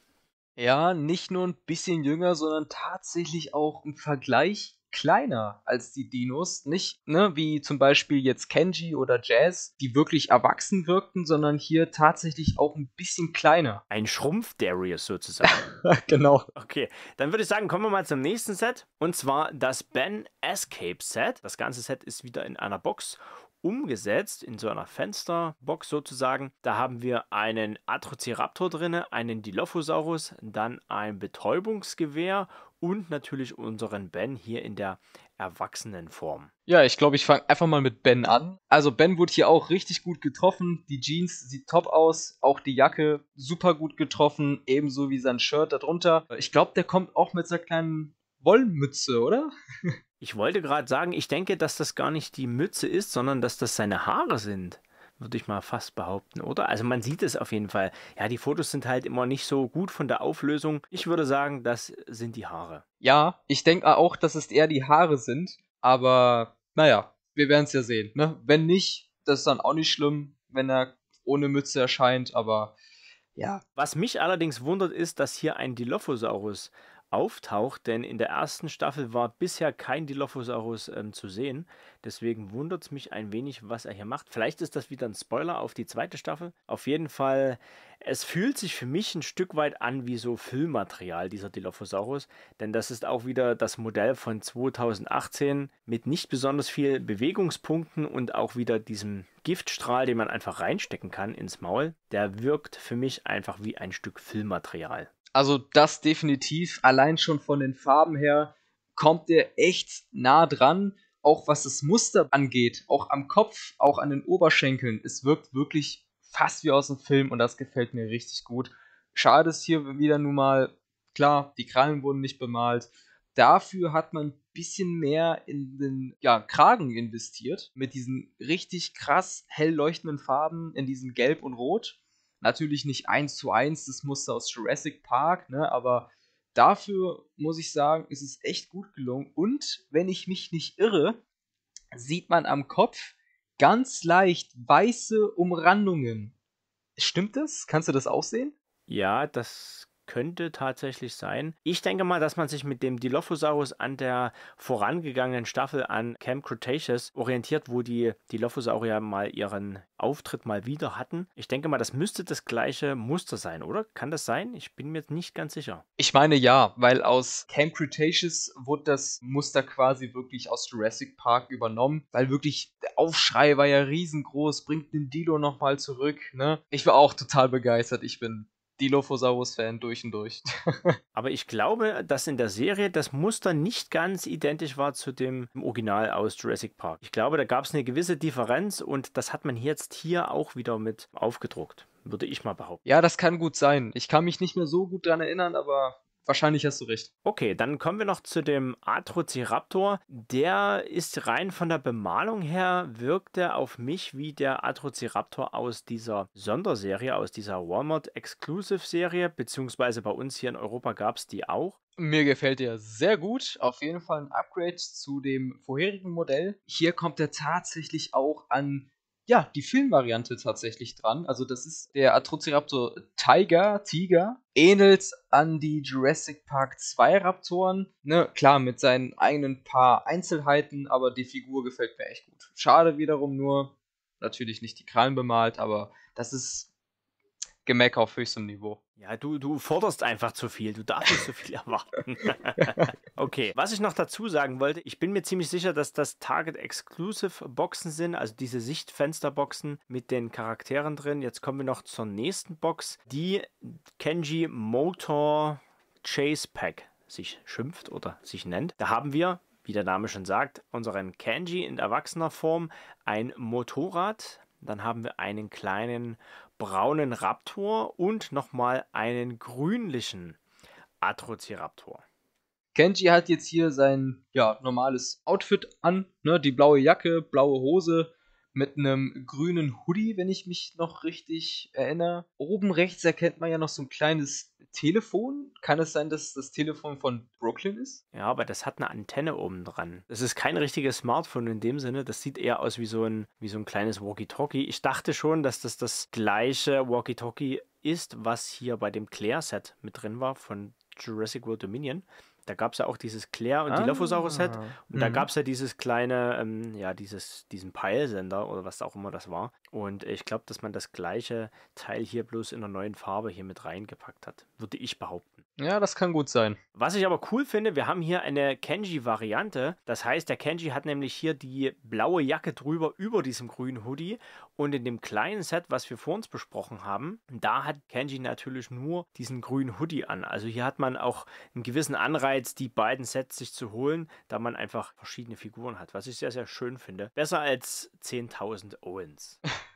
Ja, nicht nur ein bisschen jünger, sondern tatsächlich auch im Vergleich kleiner als die Dinos. Nicht ne, wie zum Beispiel jetzt Kenji oder Jazz, die wirklich erwachsen wirkten, sondern hier tatsächlich auch ein bisschen kleiner. Ein Schrumpf-Darius sozusagen. genau. Okay, dann würde ich sagen, kommen wir mal zum nächsten Set. Und zwar das Ben Escape Set. Das ganze Set ist wieder in einer Box umgesetzt in so einer Fensterbox sozusagen. Da haben wir einen Atrociraptor drin, einen Dilophosaurus, dann ein Betäubungsgewehr und natürlich unseren Ben hier in der Erwachsenenform. Ja, ich glaube, ich fange einfach mal mit Ben an. Also Ben wurde hier auch richtig gut getroffen. Die Jeans sieht top aus, auch die Jacke super gut getroffen, ebenso wie sein Shirt darunter. Ich glaube, der kommt auch mit so einer kleinen Wollmütze, oder? Ich wollte gerade sagen, ich denke, dass das gar nicht die Mütze ist, sondern dass das seine Haare sind. Würde ich mal fast behaupten, oder? Also man sieht es auf jeden Fall. Ja, die Fotos sind halt immer nicht so gut von der Auflösung. Ich würde sagen, das sind die Haare. Ja, ich denke auch, dass es eher die Haare sind. Aber naja, wir werden es ja sehen. Ne? Wenn nicht, das ist dann auch nicht schlimm, wenn er ohne Mütze erscheint. Aber ja. Was mich allerdings wundert, ist, dass hier ein Dilophosaurus auftaucht, denn in der ersten Staffel war bisher kein Dilophosaurus ähm, zu sehen. Deswegen wundert es mich ein wenig, was er hier macht. Vielleicht ist das wieder ein Spoiler auf die zweite Staffel. Auf jeden Fall, es fühlt sich für mich ein Stück weit an wie so Füllmaterial, dieser Dilophosaurus. Denn das ist auch wieder das Modell von 2018 mit nicht besonders viel Bewegungspunkten und auch wieder diesem Giftstrahl, den man einfach reinstecken kann ins Maul. Der wirkt für mich einfach wie ein Stück Füllmaterial. Also das definitiv, allein schon von den Farben her, kommt der echt nah dran. Auch was das Muster angeht, auch am Kopf, auch an den Oberschenkeln. Es wirkt wirklich fast wie aus dem Film und das gefällt mir richtig gut. Schade ist hier wieder nun mal, klar, die Krallen wurden nicht bemalt. Dafür hat man ein bisschen mehr in den ja, Kragen investiert, mit diesen richtig krass hell leuchtenden Farben, in diesem Gelb und Rot. Natürlich nicht eins zu eins das Muster aus Jurassic Park, ne? aber dafür muss ich sagen, ist es echt gut gelungen. Und wenn ich mich nicht irre, sieht man am Kopf ganz leicht weiße Umrandungen. Stimmt das? Kannst du das auch sehen? Ja, das könnte tatsächlich sein. Ich denke mal, dass man sich mit dem Dilophosaurus an der vorangegangenen Staffel an Camp Cretaceous orientiert, wo die Dilophosaurier mal ihren Auftritt mal wieder hatten. Ich denke mal, das müsste das gleiche Muster sein, oder? Kann das sein? Ich bin mir nicht ganz sicher. Ich meine ja, weil aus Camp Cretaceous wurde das Muster quasi wirklich aus Jurassic Park übernommen, weil wirklich der Aufschrei war ja riesengroß, bringt den Dilo nochmal zurück, ne? Ich war auch total begeistert. Ich bin Dilophosaurus-Fan durch und durch. Aber ich glaube, dass in der Serie das Muster nicht ganz identisch war zu dem Original aus Jurassic Park. Ich glaube, da gab es eine gewisse Differenz und das hat man jetzt hier auch wieder mit aufgedruckt würde ich mal behaupten. Ja, das kann gut sein. Ich kann mich nicht mehr so gut daran erinnern, aber wahrscheinlich hast du recht. Okay, dann kommen wir noch zu dem Atrociraptor. Der ist rein von der Bemalung her, wirkte auf mich wie der Atrociraptor aus dieser Sonderserie, aus dieser Walmart Exclusive Serie, beziehungsweise bei uns hier in Europa gab es die auch. Mir gefällt der sehr gut. Auf jeden Fall ein Upgrade zu dem vorherigen Modell. Hier kommt er tatsächlich auch an ja, die Filmvariante tatsächlich dran. Also das ist der Atrociraptor Tiger, Tiger, ähnelt an die Jurassic Park 2 Raptoren. Ne, klar, mit seinen eigenen paar Einzelheiten, aber die Figur gefällt mir echt gut. Schade wiederum nur, natürlich nicht die Krallen bemalt, aber das ist Gemecker auf höchstem Niveau. Ja, du, du forderst einfach zu viel, du darfst nicht so viel erwarten. okay, was ich noch dazu sagen wollte, ich bin mir ziemlich sicher, dass das Target-Exclusive-Boxen sind, also diese Sichtfensterboxen mit den Charakteren drin. Jetzt kommen wir noch zur nächsten Box, die Kenji Motor Chase Pack sich schimpft oder sich nennt. Da haben wir wie der Name schon sagt, unseren Kenji in erwachsener Form ein Motorrad dann haben wir einen kleinen braunen Raptor und nochmal einen grünlichen Atrociraptor. Kenji hat jetzt hier sein ja, normales Outfit an, ne, die blaue Jacke, blaue Hose, mit einem grünen Hoodie, wenn ich mich noch richtig erinnere. Oben rechts erkennt man ja noch so ein kleines Telefon. Kann es sein, dass das Telefon von Brooklyn ist? Ja, aber das hat eine Antenne oben dran. Das ist kein richtiges Smartphone in dem Sinne. Das sieht eher aus wie so ein, wie so ein kleines Walkie-Talkie. Ich dachte schon, dass das das gleiche Walkie-Talkie ist, was hier bei dem Claire-Set mit drin war von Jurassic World Dominion. Da gab es ja auch dieses Claire und ah. Lophosaurus set Und mhm. da gab es ja dieses kleine, ähm, ja, dieses, diesen Peilsender oder was auch immer das war. Und ich glaube, dass man das gleiche Teil hier bloß in einer neuen Farbe hier mit reingepackt hat würde ich behaupten. Ja, das kann gut sein. Was ich aber cool finde, wir haben hier eine Kenji-Variante. Das heißt, der Kenji hat nämlich hier die blaue Jacke drüber über diesem grünen Hoodie. Und in dem kleinen Set, was wir vor uns besprochen haben, da hat Kenji natürlich nur diesen grünen Hoodie an. Also hier hat man auch einen gewissen Anreiz, die beiden Sets sich zu holen, da man einfach verschiedene Figuren hat, was ich sehr, sehr schön finde. Besser als 10.000 Owens.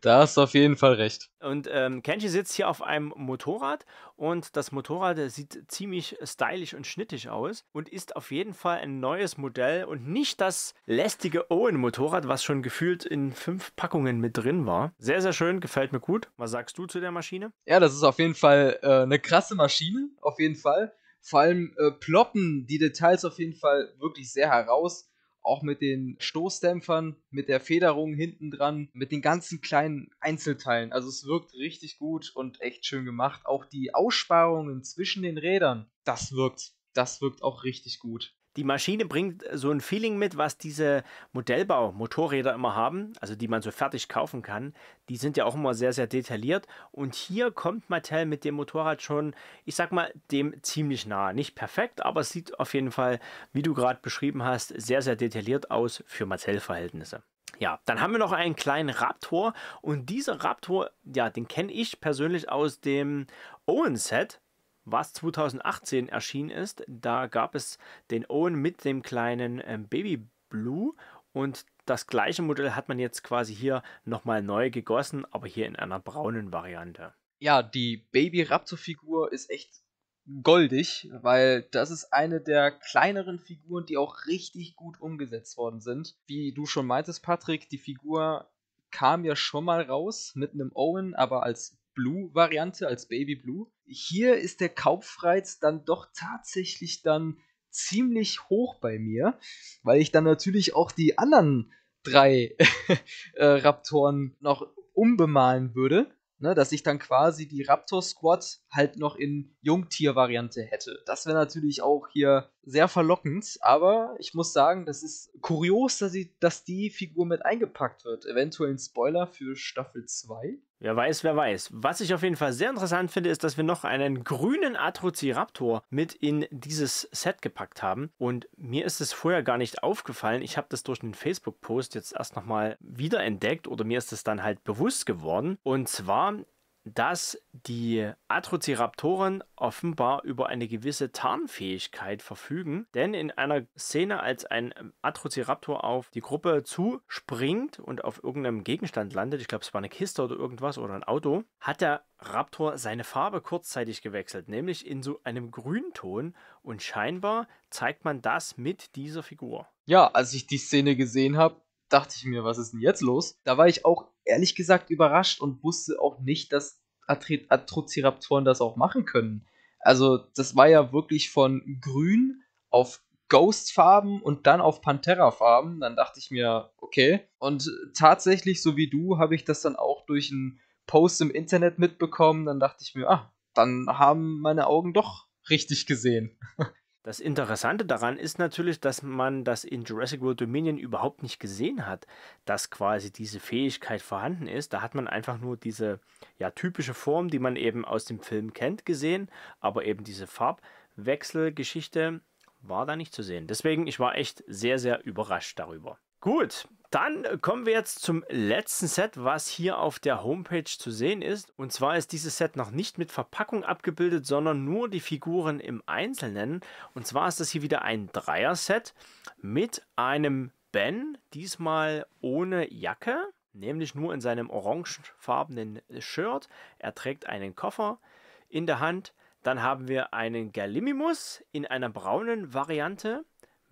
da hast du auf jeden Fall recht. Und ähm, Kenji sitzt hier auf einem Motorrad und das Motorrad sieht ziemlich stylisch und schnittig aus und ist auf jeden Fall ein neues Modell und nicht das lästige Owen-Motorrad, was schon gefühlt in fünf Packungen mit drin war. Sehr, sehr schön, gefällt mir gut. Was sagst du zu der Maschine? Ja, das ist auf jeden Fall äh, eine krasse Maschine, auf jeden Fall. Vor allem äh, ploppen die Details auf jeden Fall wirklich sehr heraus auch mit den Stoßdämpfern, mit der Federung hinten dran, mit den ganzen kleinen Einzelteilen. Also es wirkt richtig gut und echt schön gemacht. Auch die Aussparungen zwischen den Rädern, das wirkt, das wirkt auch richtig gut. Die Maschine bringt so ein Feeling mit, was diese Modellbau-Motorräder immer haben, also die man so fertig kaufen kann. Die sind ja auch immer sehr, sehr detailliert. Und hier kommt Mattel mit dem Motorrad schon, ich sag mal, dem ziemlich nahe. Nicht perfekt, aber es sieht auf jeden Fall, wie du gerade beschrieben hast, sehr, sehr detailliert aus für Mattel-Verhältnisse. Ja, dann haben wir noch einen kleinen Raptor und dieser Raptor, ja, den kenne ich persönlich aus dem Owen-Set was 2018 erschienen ist. Da gab es den Owen mit dem kleinen ähm, Baby Blue und das gleiche Modell hat man jetzt quasi hier nochmal neu gegossen, aber hier in einer braunen Variante. Ja, die Baby Raptor-Figur ist echt goldig, weil das ist eine der kleineren Figuren, die auch richtig gut umgesetzt worden sind. Wie du schon meintest, Patrick, die Figur kam ja schon mal raus mit einem Owen, aber als Blue-Variante, als Baby Blue. Hier ist der Kaufreiz dann doch tatsächlich dann ziemlich hoch bei mir, weil ich dann natürlich auch die anderen drei äh, Raptoren noch umbemalen würde. Ne, dass ich dann quasi die Raptor Squad halt noch in Jungtier-Variante hätte. Das wäre natürlich auch hier sehr verlockend, aber ich muss sagen, das ist kurios, dass, ich, dass die Figur mit eingepackt wird. Eventuell ein Spoiler für Staffel 2. Wer weiß, wer weiß. Was ich auf jeden Fall sehr interessant finde, ist, dass wir noch einen grünen Atrociraptor mit in dieses Set gepackt haben. Und mir ist es vorher gar nicht aufgefallen. Ich habe das durch einen Facebook-Post jetzt erst nochmal wiederentdeckt oder mir ist es dann halt bewusst geworden. Und zwar dass die Atrociraptoren offenbar über eine gewisse Tarnfähigkeit verfügen, denn in einer Szene, als ein Atrociraptor auf die Gruppe zuspringt und auf irgendeinem Gegenstand landet, ich glaube, es war eine Kiste oder irgendwas oder ein Auto, hat der Raptor seine Farbe kurzzeitig gewechselt, nämlich in so einem Grünton und scheinbar zeigt man das mit dieser Figur. Ja, als ich die Szene gesehen habe, dachte ich mir, was ist denn jetzt los? Da war ich auch ehrlich gesagt überrascht und wusste auch nicht, dass Atrociraptoren das auch machen können. Also, das war ja wirklich von grün auf Ghost-Farben und dann auf Pantera-Farben. Dann dachte ich mir, okay. Und tatsächlich, so wie du, habe ich das dann auch durch einen Post im Internet mitbekommen. Dann dachte ich mir, ah, dann haben meine Augen doch richtig gesehen. Das Interessante daran ist natürlich, dass man das in Jurassic World Dominion überhaupt nicht gesehen hat, dass quasi diese Fähigkeit vorhanden ist. Da hat man einfach nur diese ja, typische Form, die man eben aus dem Film kennt, gesehen, aber eben diese Farbwechselgeschichte war da nicht zu sehen. Deswegen, ich war echt sehr, sehr überrascht darüber. Gut, dann kommen wir jetzt zum letzten Set, was hier auf der Homepage zu sehen ist. Und zwar ist dieses Set noch nicht mit Verpackung abgebildet, sondern nur die Figuren im Einzelnen. Und zwar ist das hier wieder ein Dreier-Set mit einem Ben, diesmal ohne Jacke, nämlich nur in seinem orangefarbenen Shirt. Er trägt einen Koffer in der Hand. Dann haben wir einen Gallimimus in einer braunen Variante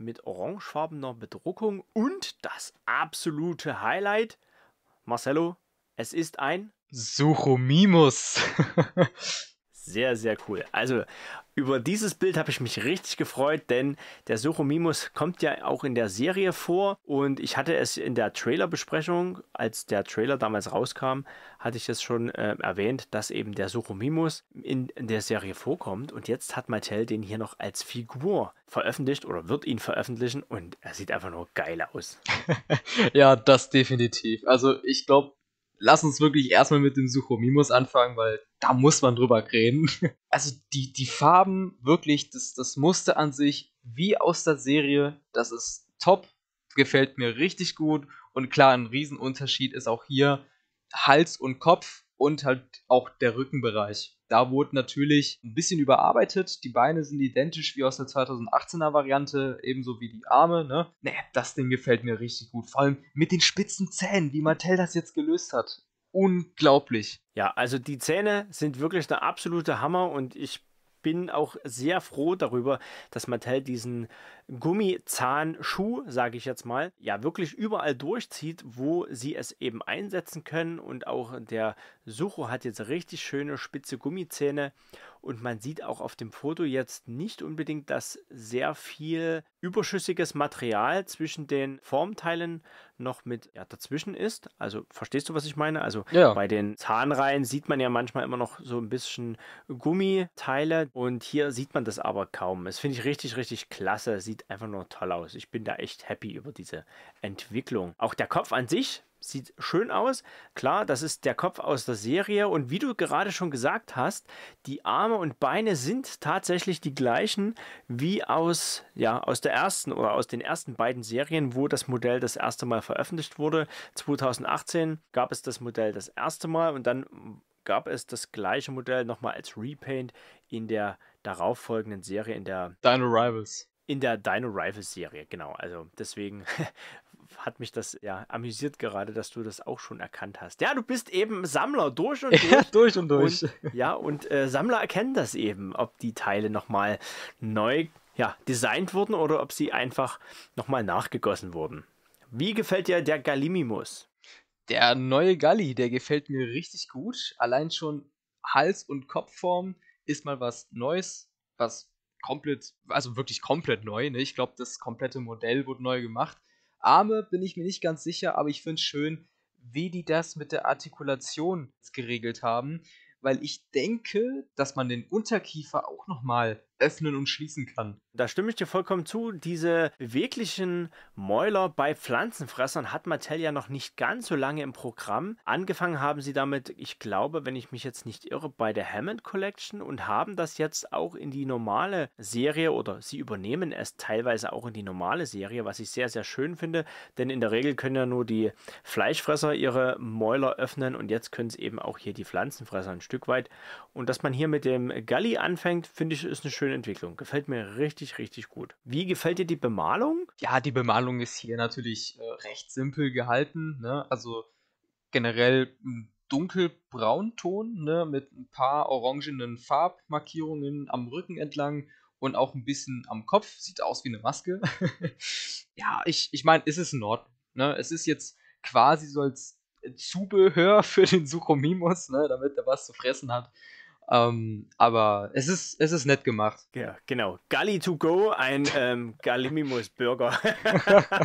mit orangefarbener Bedruckung und das absolute Highlight, Marcello, es ist ein Suchomimus. Sehr, sehr cool. Also über dieses Bild habe ich mich richtig gefreut, denn der Sochomimus kommt ja auch in der Serie vor und ich hatte es in der Trailerbesprechung, als der Trailer damals rauskam, hatte ich es schon äh, erwähnt, dass eben der Sochomimus in, in, der Serie vorkommt und jetzt hat Mattel den hier noch als Figur veröffentlicht oder wird ihn veröffentlichen und er sieht einfach nur geil aus. ja, das definitiv. Also ich glaube, lass uns wirklich erstmal mit dem Suchomimus anfangen, weil da muss man drüber reden. Also die, die Farben, wirklich, das, das Muster an sich, wie aus der Serie, das ist top, gefällt mir richtig gut. Und klar, ein Riesenunterschied ist auch hier Hals und Kopf und halt auch der Rückenbereich. Da wurde natürlich ein bisschen überarbeitet. Die Beine sind identisch wie aus der 2018er Variante, ebenso wie die Arme. Ne, nee, das Ding gefällt mir richtig gut. Vor allem mit den spitzen Zähnen, wie Mattel das jetzt gelöst hat. Unglaublich. Ja, also die Zähne sind wirklich der absolute Hammer und ich bin auch sehr froh darüber, dass Mattel diesen Gummizahnschuh, sage ich jetzt mal, ja wirklich überall durchzieht, wo sie es eben einsetzen können. Und auch der Sucho hat jetzt richtig schöne spitze Gummizähne. Und man sieht auch auf dem Foto jetzt nicht unbedingt, dass sehr viel überschüssiges Material zwischen den Formteilen noch mit ja, dazwischen ist. Also verstehst du, was ich meine? Also ja. bei den Zahnreihen sieht man ja manchmal immer noch so ein bisschen Gummiteile und hier sieht man das aber kaum. Das finde ich richtig, richtig klasse. Sieht einfach nur toll aus. Ich bin da echt happy über diese Entwicklung. Auch der Kopf an sich sieht schön aus. Klar, das ist der Kopf aus der Serie. Und wie du gerade schon gesagt hast, die Arme und Beine sind tatsächlich die gleichen wie aus, ja, aus der ersten oder aus den ersten beiden Serien, wo das Modell das erste Mal veröffentlicht wurde. 2018 gab es das Modell das erste Mal und dann gab es das gleiche Modell nochmal als Repaint in der darauffolgenden Serie, in der Dino Rivals in der Dino Rivals Serie, genau. Also deswegen hat mich das ja amüsiert gerade, dass du das auch schon erkannt hast. Ja, du bist eben Sammler durch und durch. Ja, durch und durch. Und, ja, und äh, Sammler erkennen das eben, ob die Teile nochmal neu ja, designt wurden oder ob sie einfach nochmal nachgegossen wurden. Wie gefällt dir der Gallimimus? Der neue Galli, der gefällt mir richtig gut. Allein schon Hals- und Kopfform ist mal was Neues, was komplett, also wirklich komplett neu. Ne? Ich glaube, das komplette Modell wurde neu gemacht. Arme bin ich mir nicht ganz sicher, aber ich finde es schön, wie die das mit der Artikulation geregelt haben, weil ich denke, dass man den Unterkiefer auch nochmal öffnen und schließen kann. Da stimme ich dir vollkommen zu. Diese beweglichen Mäuler bei Pflanzenfressern hat Mattel ja noch nicht ganz so lange im Programm. Angefangen haben sie damit, ich glaube, wenn ich mich jetzt nicht irre, bei der Hammond Collection und haben das jetzt auch in die normale Serie oder sie übernehmen es teilweise auch in die normale Serie, was ich sehr, sehr schön finde, denn in der Regel können ja nur die Fleischfresser ihre Mäuler öffnen und jetzt können es eben auch hier die Pflanzenfresser ein Stück weit. Und dass man hier mit dem Galli anfängt, finde ich, ist eine schöne schöne Entwicklung. Gefällt mir richtig, richtig gut. Wie gefällt dir die Bemalung? Ja, die Bemalung ist hier natürlich äh, recht simpel gehalten. Ne? Also generell ein dunkelbraun Ton ne? mit ein paar orangenen Farbmarkierungen am Rücken entlang und auch ein bisschen am Kopf. Sieht aus wie eine Maske. ja, ich, ich meine, es ist in Ordnung. Ne? Es ist jetzt quasi so als Zubehör für den Suchomimus, ne, damit er was zu fressen hat. Ähm, aber es ist, es ist nett gemacht. Ja, genau. Galli to go, ein ähm, Gallimimus Burger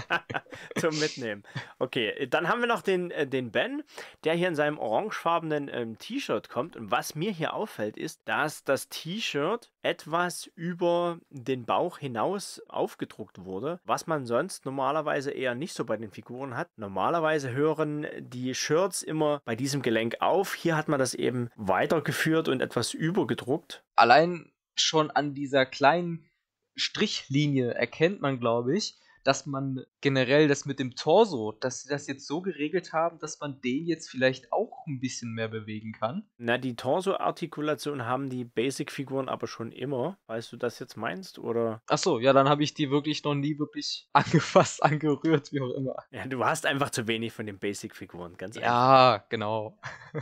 zum Mitnehmen. Okay, dann haben wir noch den, äh, den Ben, der hier in seinem orangefarbenen ähm, T-Shirt kommt. Und was mir hier auffällt, ist, dass das T-Shirt etwas über den Bauch hinaus aufgedruckt wurde, was man sonst normalerweise eher nicht so bei den Figuren hat. Normalerweise hören die Shirts immer bei diesem Gelenk auf. Hier hat man das eben weitergeführt und etwas übergedruckt. Allein schon an dieser kleinen Strichlinie erkennt man, glaube ich, dass man generell das mit dem Torso, dass sie das jetzt so geregelt haben, dass man den jetzt vielleicht auch ein bisschen mehr bewegen kann. Na, die Torso-Artikulation haben die Basic-Figuren aber schon immer. Weißt du das jetzt meinst, oder? Ach so, ja, dann habe ich die wirklich noch nie wirklich angefasst, angerührt, wie auch immer. Ja, du hast einfach zu wenig von den Basic-Figuren, ganz ehrlich. Ja, genau.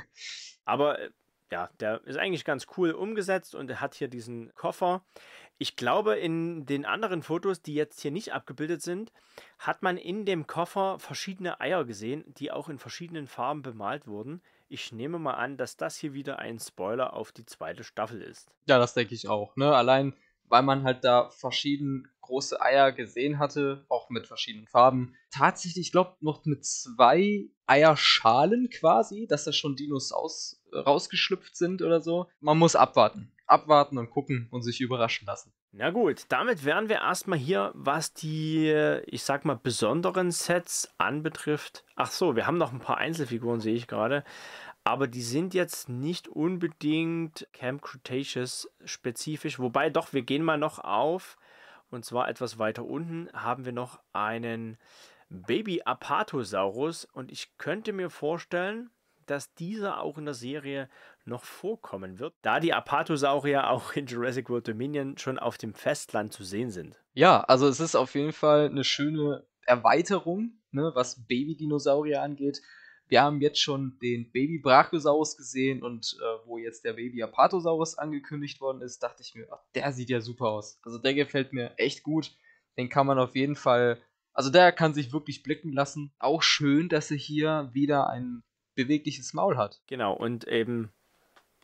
aber äh, ja, der ist eigentlich ganz cool umgesetzt und er hat hier diesen Koffer. Ich glaube, in den anderen Fotos, die jetzt hier nicht abgebildet sind, hat man in dem Koffer verschiedene Eier gesehen, die auch in verschiedenen Farben bemalt wurden. Ich nehme mal an, dass das hier wieder ein Spoiler auf die zweite Staffel ist. Ja, das denke ich auch. Ne? Allein weil man halt da verschieden große Eier gesehen hatte, auch mit verschiedenen Farben. Tatsächlich, ich glaube, noch mit zwei Eierschalen quasi, dass da schon Dinos aus, äh, rausgeschlüpft sind oder so. Man muss abwarten. Abwarten und gucken und sich überraschen lassen. Na gut, damit wären wir erstmal hier, was die, ich sag mal, besonderen Sets anbetrifft. Ach so, wir haben noch ein paar Einzelfiguren, sehe ich gerade aber die sind jetzt nicht unbedingt Camp Cretaceous spezifisch, wobei doch, wir gehen mal noch auf und zwar etwas weiter unten haben wir noch einen Baby Apatosaurus und ich könnte mir vorstellen, dass dieser auch in der Serie noch vorkommen wird, da die Apatosaurier auch in Jurassic World Dominion schon auf dem Festland zu sehen sind. Ja, also es ist auf jeden Fall eine schöne Erweiterung, ne, was Baby-Dinosaurier angeht. Wir haben jetzt schon den Baby-Brachiosaurus gesehen und äh, wo jetzt der Baby-Apatosaurus angekündigt worden ist, dachte ich mir, ach, der sieht ja super aus. Also der gefällt mir echt gut. Den kann man auf jeden Fall, also der kann sich wirklich blicken lassen. Auch schön, dass er hier wieder ein bewegliches Maul hat. Genau, und eben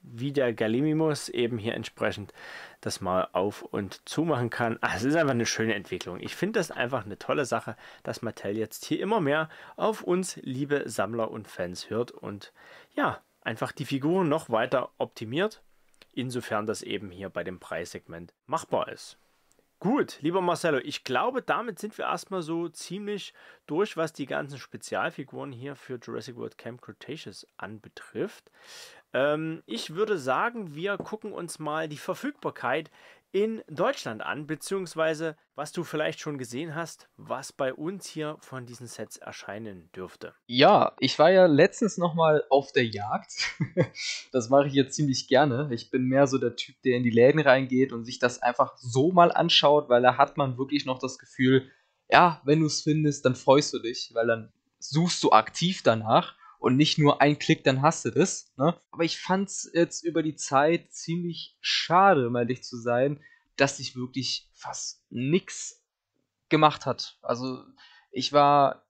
wie der Gallimimus eben hier entsprechend das mal auf und zu machen kann. Ach, es ist einfach eine schöne Entwicklung. Ich finde das einfach eine tolle Sache, dass Mattel jetzt hier immer mehr auf uns, liebe Sammler und Fans, hört und ja, einfach die Figuren noch weiter optimiert, insofern das eben hier bei dem Preissegment machbar ist. Gut, lieber Marcelo, ich glaube, damit sind wir erstmal so ziemlich durch, was die ganzen Spezialfiguren hier für Jurassic World Camp Cretaceous anbetrifft. Ähm, ich würde sagen, wir gucken uns mal die Verfügbarkeit in Deutschland an, beziehungsweise was du vielleicht schon gesehen hast, was bei uns hier von diesen Sets erscheinen dürfte. Ja, ich war ja letztens nochmal auf der Jagd. das mache ich jetzt ziemlich gerne. Ich bin mehr so der Typ, der in die Läden reingeht und sich das einfach so mal anschaut, weil da hat man wirklich noch das Gefühl, ja, wenn du es findest, dann freust du dich, weil dann suchst du aktiv danach und nicht nur ein Klick, dann hast du das. Ne? Aber ich fand es jetzt über die Zeit ziemlich schade, um ehrlich zu sein, dass sich wirklich fast nichts gemacht hat. Also ich war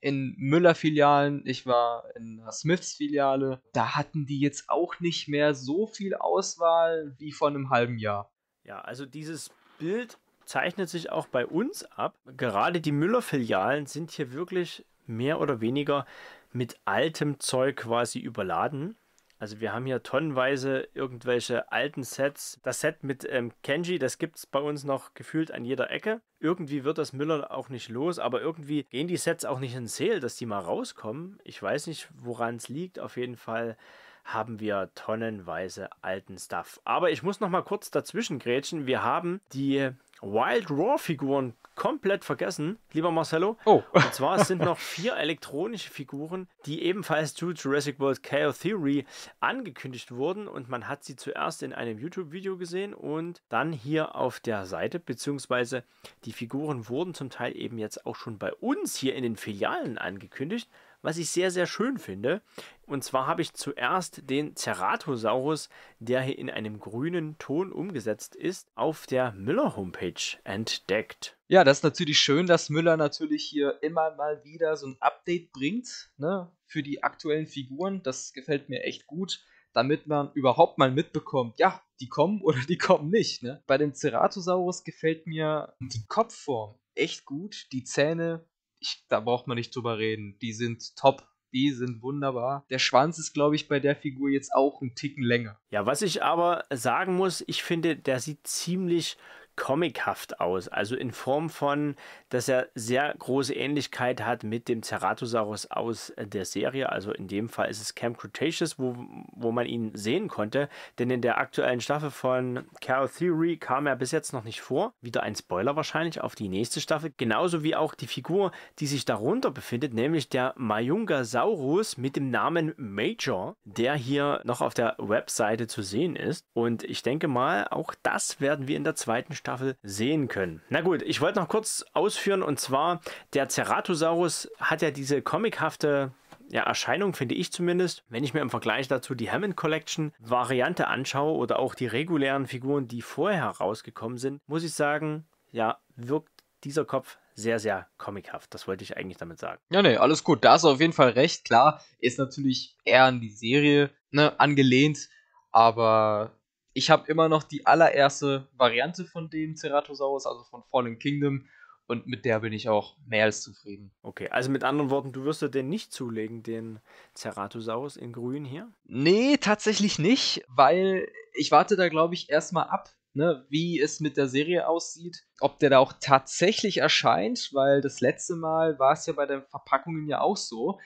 in Müller-Filialen, ich war in einer Smiths-Filiale. Da hatten die jetzt auch nicht mehr so viel Auswahl wie vor einem halben Jahr. Ja, also dieses Bild zeichnet sich auch bei uns ab. Gerade die Müller-Filialen sind hier wirklich mehr oder weniger mit altem Zeug quasi überladen. Also wir haben hier tonnenweise irgendwelche alten Sets. Das Set mit ähm, Kenji, das gibt es bei uns noch gefühlt an jeder Ecke. Irgendwie wird das Müller auch nicht los, aber irgendwie gehen die Sets auch nicht in Sale, dass die mal rauskommen. Ich weiß nicht, woran es liegt. Auf jeden Fall haben wir tonnenweise alten Stuff. Aber ich muss noch mal kurz dazwischen grätschen. Wir haben die Wild Raw Figuren komplett vergessen, lieber Marcello. Oh. Und zwar sind noch vier elektronische Figuren, die ebenfalls zu Jurassic World Chaos Theory angekündigt wurden und man hat sie zuerst in einem YouTube-Video gesehen und dann hier auf der Seite, beziehungsweise die Figuren wurden zum Teil eben jetzt auch schon bei uns hier in den Filialen angekündigt was ich sehr, sehr schön finde. Und zwar habe ich zuerst den Ceratosaurus, der hier in einem grünen Ton umgesetzt ist, auf der Müller-Homepage entdeckt. Ja, das ist natürlich schön, dass Müller natürlich hier immer mal wieder so ein Update bringt ne, für die aktuellen Figuren. Das gefällt mir echt gut damit man überhaupt mal mitbekommt, ja, die kommen oder die kommen nicht. Ne? Bei dem Ceratosaurus gefällt mir die Kopfform echt gut, die Zähne ich, da braucht man nicht drüber reden. Die sind top. Die sind wunderbar. Der Schwanz ist, glaube ich, bei der Figur jetzt auch ein Ticken länger. Ja, was ich aber sagen muss, ich finde, der sieht ziemlich comichaft aus. Also in Form von, dass er sehr große Ähnlichkeit hat mit dem Ceratosaurus aus äh, der Serie. Also in dem Fall ist es Camp Cretaceous, wo, wo man ihn sehen konnte. Denn in der aktuellen Staffel von Carol Theory kam er bis jetzt noch nicht vor. Wieder ein Spoiler wahrscheinlich auf die nächste Staffel. Genauso wie auch die Figur, die sich darunter befindet, nämlich der Mayungasaurus mit dem Namen Major, der hier noch auf der Webseite zu sehen ist. Und ich denke mal, auch das werden wir in der zweiten Staffel Staffel sehen können. Na gut, ich wollte noch kurz ausführen und zwar, der Ceratosaurus hat ja diese comichafte ja, Erscheinung, finde ich zumindest. Wenn ich mir im Vergleich dazu die Hammond Collection Variante anschaue oder auch die regulären Figuren, die vorher rausgekommen sind, muss ich sagen, ja, wirkt dieser Kopf sehr, sehr comichaft. Das wollte ich eigentlich damit sagen. Ja, nee, alles gut. Da hast du auf jeden Fall recht. Klar, ist natürlich eher an die Serie ne, angelehnt, aber ich habe immer noch die allererste Variante von dem Ceratosaurus, also von Fallen Kingdom. Und mit der bin ich auch mehr als zufrieden. Okay, also mit anderen Worten, du wirst dir den nicht zulegen, den Ceratosaurus in grün hier? Nee, tatsächlich nicht, weil ich warte da, glaube ich, erstmal ab, ne, wie es mit der Serie aussieht, ob der da auch tatsächlich erscheint, weil das letzte Mal war es ja bei den Verpackungen ja auch so,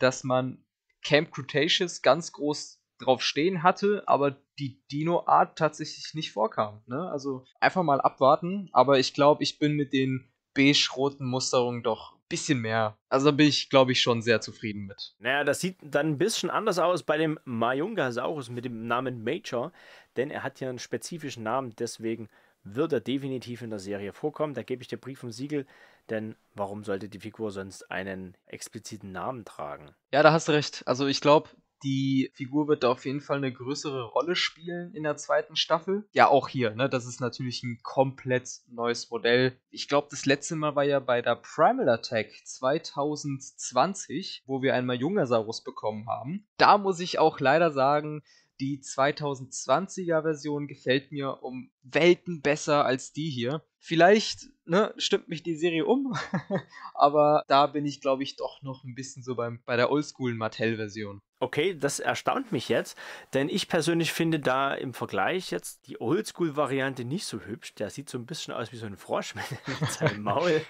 dass man Camp Cretaceous ganz groß drauf stehen hatte, aber die Dino-Art tatsächlich nicht vorkam. Ne? Also einfach mal abwarten, aber ich glaube, ich bin mit den beige-roten Musterungen doch ein bisschen mehr. Also bin ich, glaube ich, schon sehr zufrieden mit. Naja, das sieht dann ein bisschen anders aus bei dem Mayungasaurus mit dem Namen Major, denn er hat ja einen spezifischen Namen, deswegen wird er definitiv in der Serie vorkommen. Da gebe ich dir Brief und Siegel, denn warum sollte die Figur sonst einen expliziten Namen tragen? Ja, da hast du recht. Also ich glaube, die Figur wird da auf jeden Fall eine größere Rolle spielen in der zweiten Staffel. Ja, auch hier, ne? Das ist natürlich ein komplett neues Modell. Ich glaube, das letzte Mal war ja bei der Primal Attack 2020, wo wir einmal Jungasaurus bekommen haben. Da muss ich auch leider sagen, die 2020er Version gefällt mir um Welten besser als die hier. Vielleicht ne, stimmt mich die Serie um, aber da bin ich, glaube ich, doch noch ein bisschen so beim, bei der Oldschool-Mattel-Version. Okay, das erstaunt mich jetzt, denn ich persönlich finde da im Vergleich jetzt die Oldschool-Variante nicht so hübsch. Der sieht so ein bisschen aus wie so ein Frosch mit, seinem Maul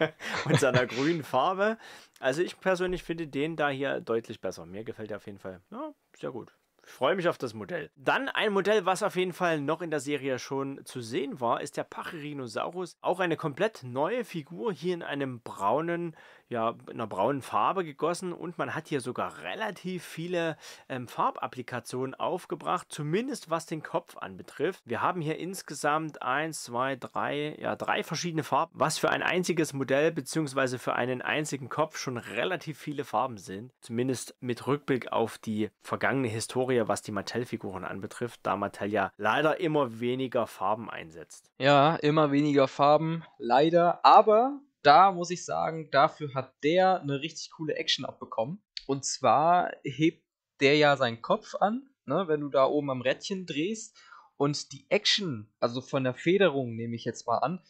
und seiner grünen Farbe. Also ich persönlich finde den da hier deutlich besser. Mir gefällt er auf jeden Fall ja, sehr gut. Ich freue mich auf das Modell. Dann ein Modell, was auf jeden Fall noch in der Serie schon zu sehen war, ist der Pachyrhinosaurus. Auch eine komplett neue Figur hier in einem braunen ja, in einer braunen Farbe gegossen und man hat hier sogar relativ viele ähm, Farbapplikationen aufgebracht, zumindest was den Kopf anbetrifft. Wir haben hier insgesamt 1, 2, 3, ja, drei verschiedene Farben, was für ein einziges Modell bzw. für einen einzigen Kopf schon relativ viele Farben sind. Zumindest mit Rückblick auf die vergangene Historie, was die Mattel-Figuren anbetrifft, da Mattel ja leider immer weniger Farben einsetzt. Ja, immer weniger Farben, leider. Aber da muss ich sagen, dafür hat der eine richtig coole Action abbekommen. Und zwar hebt der ja seinen Kopf an, ne, wenn du da oben am Rädchen drehst. Und die Action, also von der Federung nehme ich jetzt mal an,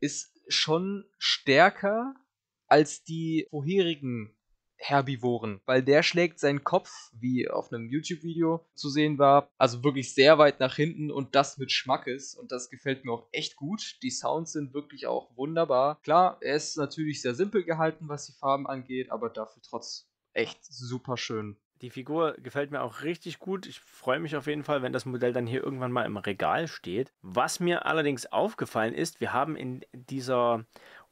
ist schon stärker als die vorherigen Herbivoren, weil der schlägt seinen Kopf, wie auf einem YouTube-Video zu sehen war, also wirklich sehr weit nach hinten und das mit Schmackes und das gefällt mir auch echt gut. Die Sounds sind wirklich auch wunderbar. Klar, er ist natürlich sehr simpel gehalten, was die Farben angeht, aber dafür trotz echt super schön. Die Figur gefällt mir auch richtig gut. Ich freue mich auf jeden Fall, wenn das Modell dann hier irgendwann mal im Regal steht. Was mir allerdings aufgefallen ist, wir haben in dieser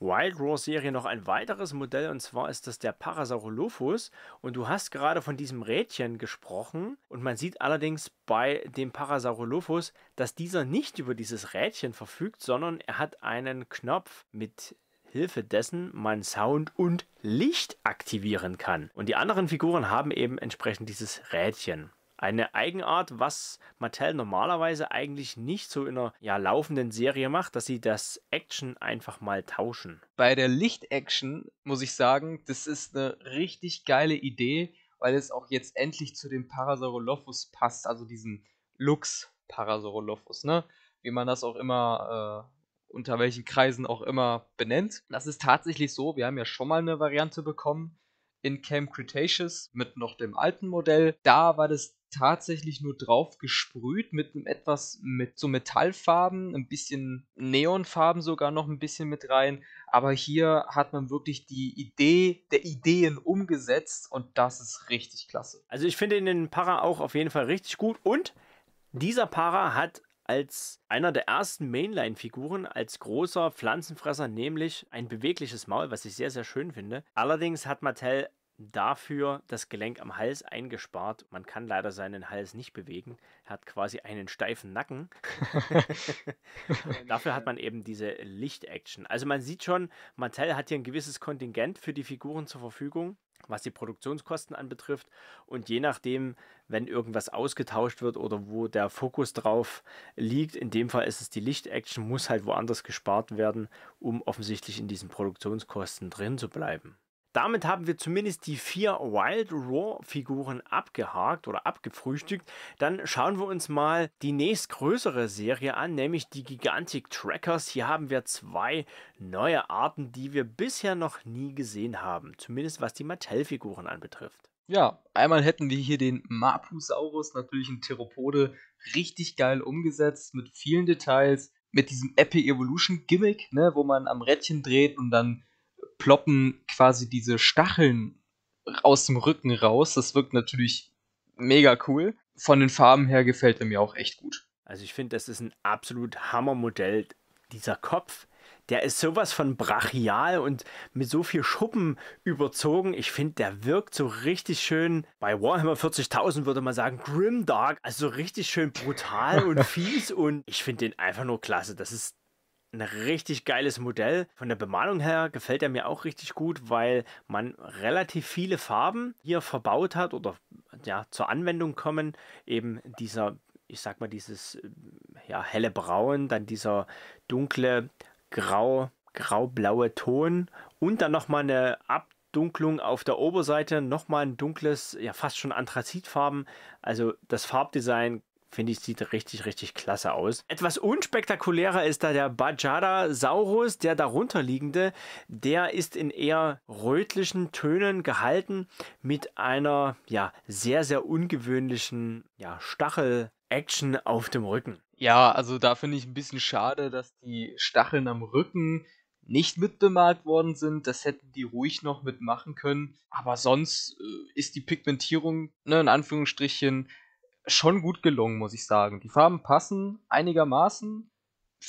Wild Roar Serie noch ein weiteres Modell und zwar ist das der Parasaurolophus und du hast gerade von diesem Rädchen gesprochen und man sieht allerdings bei dem Parasaurolophus, dass dieser nicht über dieses Rädchen verfügt, sondern er hat einen Knopf mit Hilfe dessen man Sound und Licht aktivieren kann. Und die anderen Figuren haben eben entsprechend dieses Rädchen. Eine Eigenart, was Mattel normalerweise eigentlich nicht so in einer ja, laufenden Serie macht, dass sie das Action einfach mal tauschen. Bei der Licht-Action muss ich sagen, das ist eine richtig geile Idee, weil es auch jetzt endlich zu dem Parasaurolophus passt, also diesem Lux Parasaurolophus, ne? Wie man das auch immer äh, unter welchen Kreisen auch immer benennt. Das ist tatsächlich so, wir haben ja schon mal eine Variante bekommen, in Camp Cretaceous mit noch dem alten Modell, da war das tatsächlich nur drauf gesprüht mit etwas mit so Metallfarben, ein bisschen Neonfarben sogar noch ein bisschen mit rein. Aber hier hat man wirklich die Idee der Ideen umgesetzt und das ist richtig klasse. Also ich finde den Para auch auf jeden Fall richtig gut und dieser Para hat als einer der ersten Mainline-Figuren als großer Pflanzenfresser, nämlich ein bewegliches Maul, was ich sehr, sehr schön finde. Allerdings hat Mattel dafür das Gelenk am Hals eingespart. Man kann leider seinen Hals nicht bewegen. Er hat quasi einen steifen Nacken. dafür hat man eben diese Licht-Action. Also man sieht schon, Mattel hat hier ein gewisses Kontingent für die Figuren zur Verfügung was die Produktionskosten anbetrifft. Und je nachdem, wenn irgendwas ausgetauscht wird oder wo der Fokus drauf liegt, in dem Fall ist es die Lichtaction, muss halt woanders gespart werden, um offensichtlich in diesen Produktionskosten drin zu bleiben. Damit haben wir zumindest die vier Wild Roar Figuren abgehakt oder abgefrühstückt. Dann schauen wir uns mal die nächstgrößere Serie an, nämlich die Gigantic Trackers. Hier haben wir zwei neue Arten, die wir bisher noch nie gesehen haben. Zumindest was die Mattel-Figuren anbetrifft. Ja, einmal hätten wir hier den Mapusaurus, natürlich ein Theropode, richtig geil umgesetzt mit vielen Details, mit diesem Epic Evolution Gimmick, ne, wo man am Rädchen dreht und dann ploppen quasi diese Stacheln aus dem Rücken raus. Das wirkt natürlich mega cool. Von den Farben her gefällt er mir auch echt gut. Also ich finde, das ist ein absolut Hammermodell. Dieser Kopf, der ist sowas von brachial und mit so viel Schuppen überzogen. Ich finde, der wirkt so richtig schön. Bei Warhammer 40.000 würde man sagen Grimdark, also richtig schön brutal und fies. Und ich finde den einfach nur klasse. Das ist ein richtig geiles Modell. Von der Bemalung her gefällt er mir auch richtig gut, weil man relativ viele Farben hier verbaut hat oder ja, zur Anwendung kommen. Eben dieser, ich sag mal, dieses äh, ja, helle Braun, dann dieser dunkle Grau, graublaue Ton und dann nochmal eine Abdunklung auf der Oberseite, nochmal ein dunkles, ja fast schon Anthrazitfarben. Also das Farbdesign Finde ich, sieht richtig, richtig klasse aus. Etwas unspektakulärer ist da der Bajada Saurus, der darunterliegende. Der ist in eher rötlichen Tönen gehalten mit einer ja, sehr, sehr ungewöhnlichen ja, Stachel-Action auf dem Rücken. Ja, also da finde ich ein bisschen schade, dass die Stacheln am Rücken nicht mitbemalt worden sind. Das hätten die ruhig noch mitmachen können. Aber sonst äh, ist die Pigmentierung, ne, in Anführungsstrichen, schon gut gelungen, muss ich sagen. Die Farben passen einigermaßen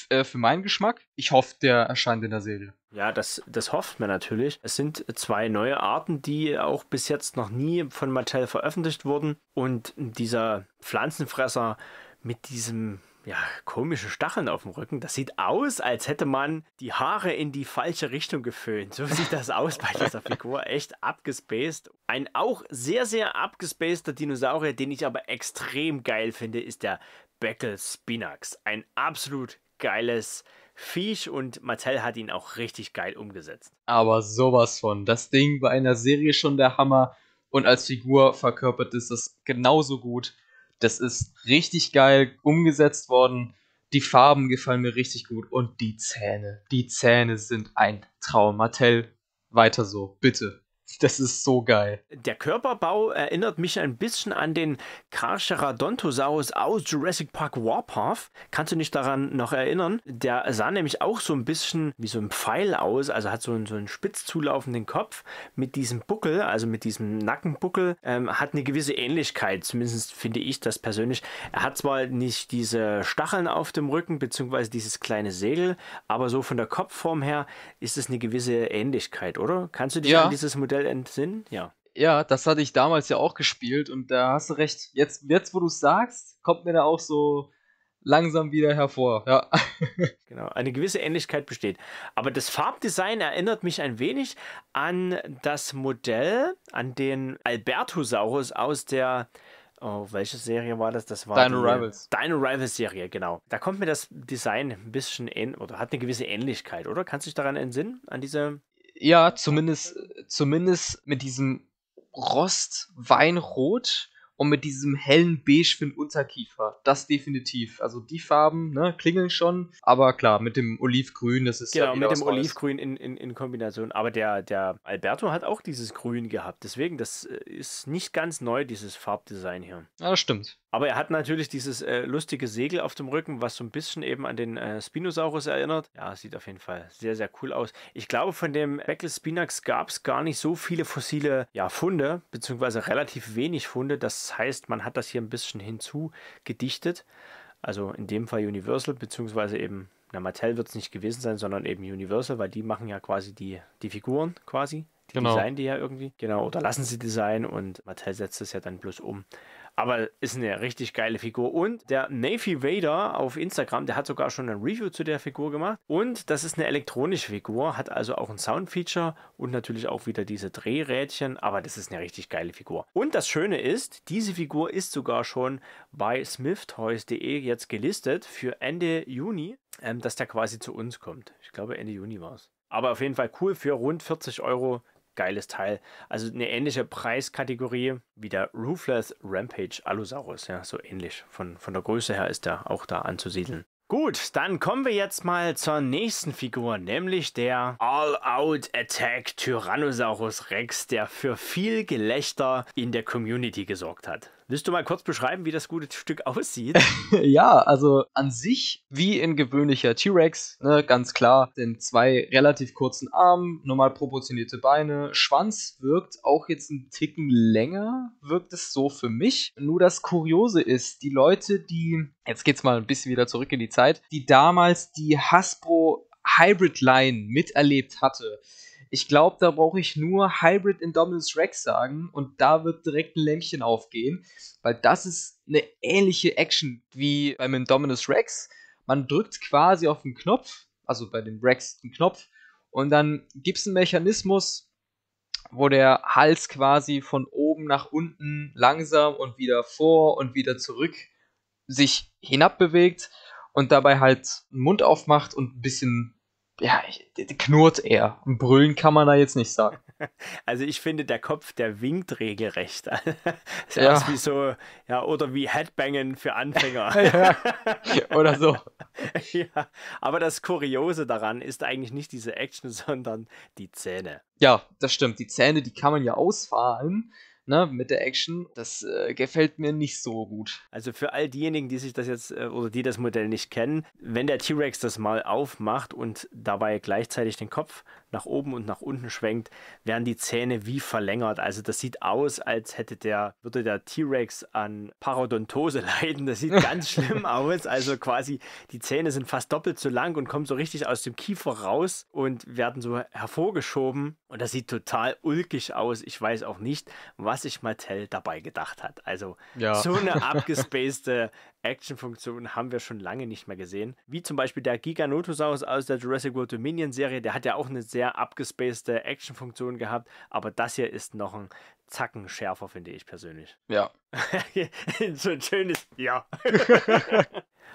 äh, für meinen Geschmack. Ich hoffe, der erscheint in der Serie. Ja, das, das hofft man natürlich. Es sind zwei neue Arten, die auch bis jetzt noch nie von Mattel veröffentlicht wurden. Und dieser Pflanzenfresser mit diesem ja, komische Stacheln auf dem Rücken. Das sieht aus, als hätte man die Haare in die falsche Richtung geföhnt. So sieht das aus bei dieser Figur. Echt abgespaced. Ein auch sehr, sehr abgespaceder Dinosaurier, den ich aber extrem geil finde, ist der Beckel Spinax. Ein absolut geiles Viech und Mattel hat ihn auch richtig geil umgesetzt. Aber sowas von. Das Ding war in der Serie schon der Hammer und als Figur verkörpert ist das genauso gut. Das ist richtig geil umgesetzt worden. Die Farben gefallen mir richtig gut und die Zähne. Die Zähne sind ein Traum. Mattel, weiter so, bitte. Das ist so geil. Der Körperbau erinnert mich ein bisschen an den Carcharodontosaurus aus Jurassic Park Warpath. Kannst du dich daran noch erinnern? Der sah nämlich auch so ein bisschen wie so ein Pfeil aus, also hat so einen, so einen spitz zulaufenden Kopf mit diesem Buckel, also mit diesem Nackenbuckel, ähm, hat eine gewisse Ähnlichkeit. Zumindest finde ich das persönlich. Er hat zwar nicht diese Stacheln auf dem Rücken, beziehungsweise dieses kleine Segel, aber so von der Kopfform her ist es eine gewisse Ähnlichkeit, oder? Kannst du dich ja. an dieses Modell schnell entsinnen, ja. Ja, das hatte ich damals ja auch gespielt und da hast du recht. Jetzt, jetzt wo du es sagst, kommt mir da auch so langsam wieder hervor. Ja. genau, eine gewisse Ähnlichkeit besteht. Aber das Farbdesign erinnert mich ein wenig an das Modell, an den Albertosaurus aus der. Oh, welche Serie war das? Das war Deine Rivals. Deine Rivals Serie, genau. Da kommt mir das Design ein bisschen ähnlich oder hat eine gewisse Ähnlichkeit, oder? Kannst du dich daran entsinnen? An diese ja, zumindest, zumindest mit diesem Rostweinrot und mit diesem hellen Beige für den Unterkiefer. Das definitiv. Also die Farben ne, klingeln schon, aber klar, mit dem Olivgrün, das ist genau, ja. Genau, mit dem Olivgrün in, in, in Kombination. Aber der, der Alberto hat auch dieses Grün gehabt. Deswegen, das äh, ist nicht ganz neu, dieses Farbdesign hier. Ja, das stimmt. Aber er hat natürlich dieses äh, lustige Segel auf dem Rücken, was so ein bisschen eben an den äh, Spinosaurus erinnert. Ja, sieht auf jeden Fall sehr, sehr cool aus. Ich glaube, von dem Beckless Spinax gab es gar nicht so viele fossile ja, Funde, beziehungsweise relativ wenig Funde. Das heißt, man hat das hier ein bisschen hinzugedichtet. Also in dem Fall Universal, beziehungsweise eben, na, Mattel wird es nicht gewesen sein, sondern eben Universal, weil die machen ja quasi die, die Figuren quasi. Die genau. designen die ja irgendwie. Genau, oder lassen sie designen und Mattel setzt es ja dann bloß um. Aber ist eine richtig geile Figur. Und der Navy Vader auf Instagram, der hat sogar schon ein Review zu der Figur gemacht. Und das ist eine elektronische Figur, hat also auch ein Soundfeature und natürlich auch wieder diese Drehrädchen. Aber das ist eine richtig geile Figur. Und das Schöne ist, diese Figur ist sogar schon bei smithtoys.de jetzt gelistet für Ende Juni, ähm, dass der quasi zu uns kommt. Ich glaube, Ende Juni war es. Aber auf jeden Fall cool für rund 40 Euro geiles Teil. Also eine ähnliche Preiskategorie wie der Roofless Rampage Allosaurus. Ja, so ähnlich. Von, von der Größe her ist der auch da anzusiedeln. Gut, dann kommen wir jetzt mal zur nächsten Figur, nämlich der All-Out-Attack Tyrannosaurus Rex, der für viel Gelächter in der Community gesorgt hat. Willst du mal kurz beschreiben, wie das gute Stück aussieht? ja, also an sich wie in gewöhnlicher T-Rex, ne, ganz klar, denn zwei relativ kurzen Armen, normal proportionierte Beine, Schwanz wirkt auch jetzt einen Ticken länger, wirkt es so für mich. Nur das Kuriose ist, die Leute, die, jetzt geht's mal ein bisschen wieder zurück in die Zeit, die damals die Hasbro Hybrid Line miterlebt hatte, ich glaube, da brauche ich nur Hybrid Indominus Rex sagen und da wird direkt ein Lämpchen aufgehen, weil das ist eine ähnliche Action wie beim Indominus Rex. Man drückt quasi auf den Knopf, also bei dem Rex den Knopf, und dann gibt es einen Mechanismus, wo der Hals quasi von oben nach unten langsam und wieder vor und wieder zurück sich hinabbewegt und dabei halt einen Mund aufmacht und ein bisschen ja, knurrt eher. Brüllen kann man da jetzt nicht sagen. Also ich finde, der Kopf, der winkt regelrecht. ist ja. wie so, ja, oder wie Headbangen für Anfänger. ja. Oder so. Ja, aber das Kuriose daran ist eigentlich nicht diese Action, sondern die Zähne. Ja, das stimmt. Die Zähne, die kann man ja ausfahren ne, mit der Action. Das äh, gefällt mir nicht so gut. Also für all diejenigen, die sich das jetzt äh, oder die das Modell nicht kennen, wenn der T-Rex das mal aufmacht und dabei gleichzeitig den Kopf nach oben und nach unten schwenkt, werden die Zähne wie verlängert. Also das sieht aus, als hätte der, würde der T-Rex an Parodontose leiden. Das sieht ganz schlimm aus. Also quasi die Zähne sind fast doppelt so lang und kommen so richtig aus dem Kiefer raus und werden so hervorgeschoben. Und das sieht total ulkig aus. Ich weiß auch nicht, was sich Mattel dabei gedacht hat. Also ja. so eine abgespacede Actionfunktionen haben wir schon lange nicht mehr gesehen. Wie zum Beispiel der Giganotosaurus aus der Jurassic World Dominion-Serie, der hat ja auch eine sehr abgespacede Actionfunktion gehabt, aber das hier ist noch ein Zacken schärfer, finde ich persönlich. Ja. so ein schönes Ja.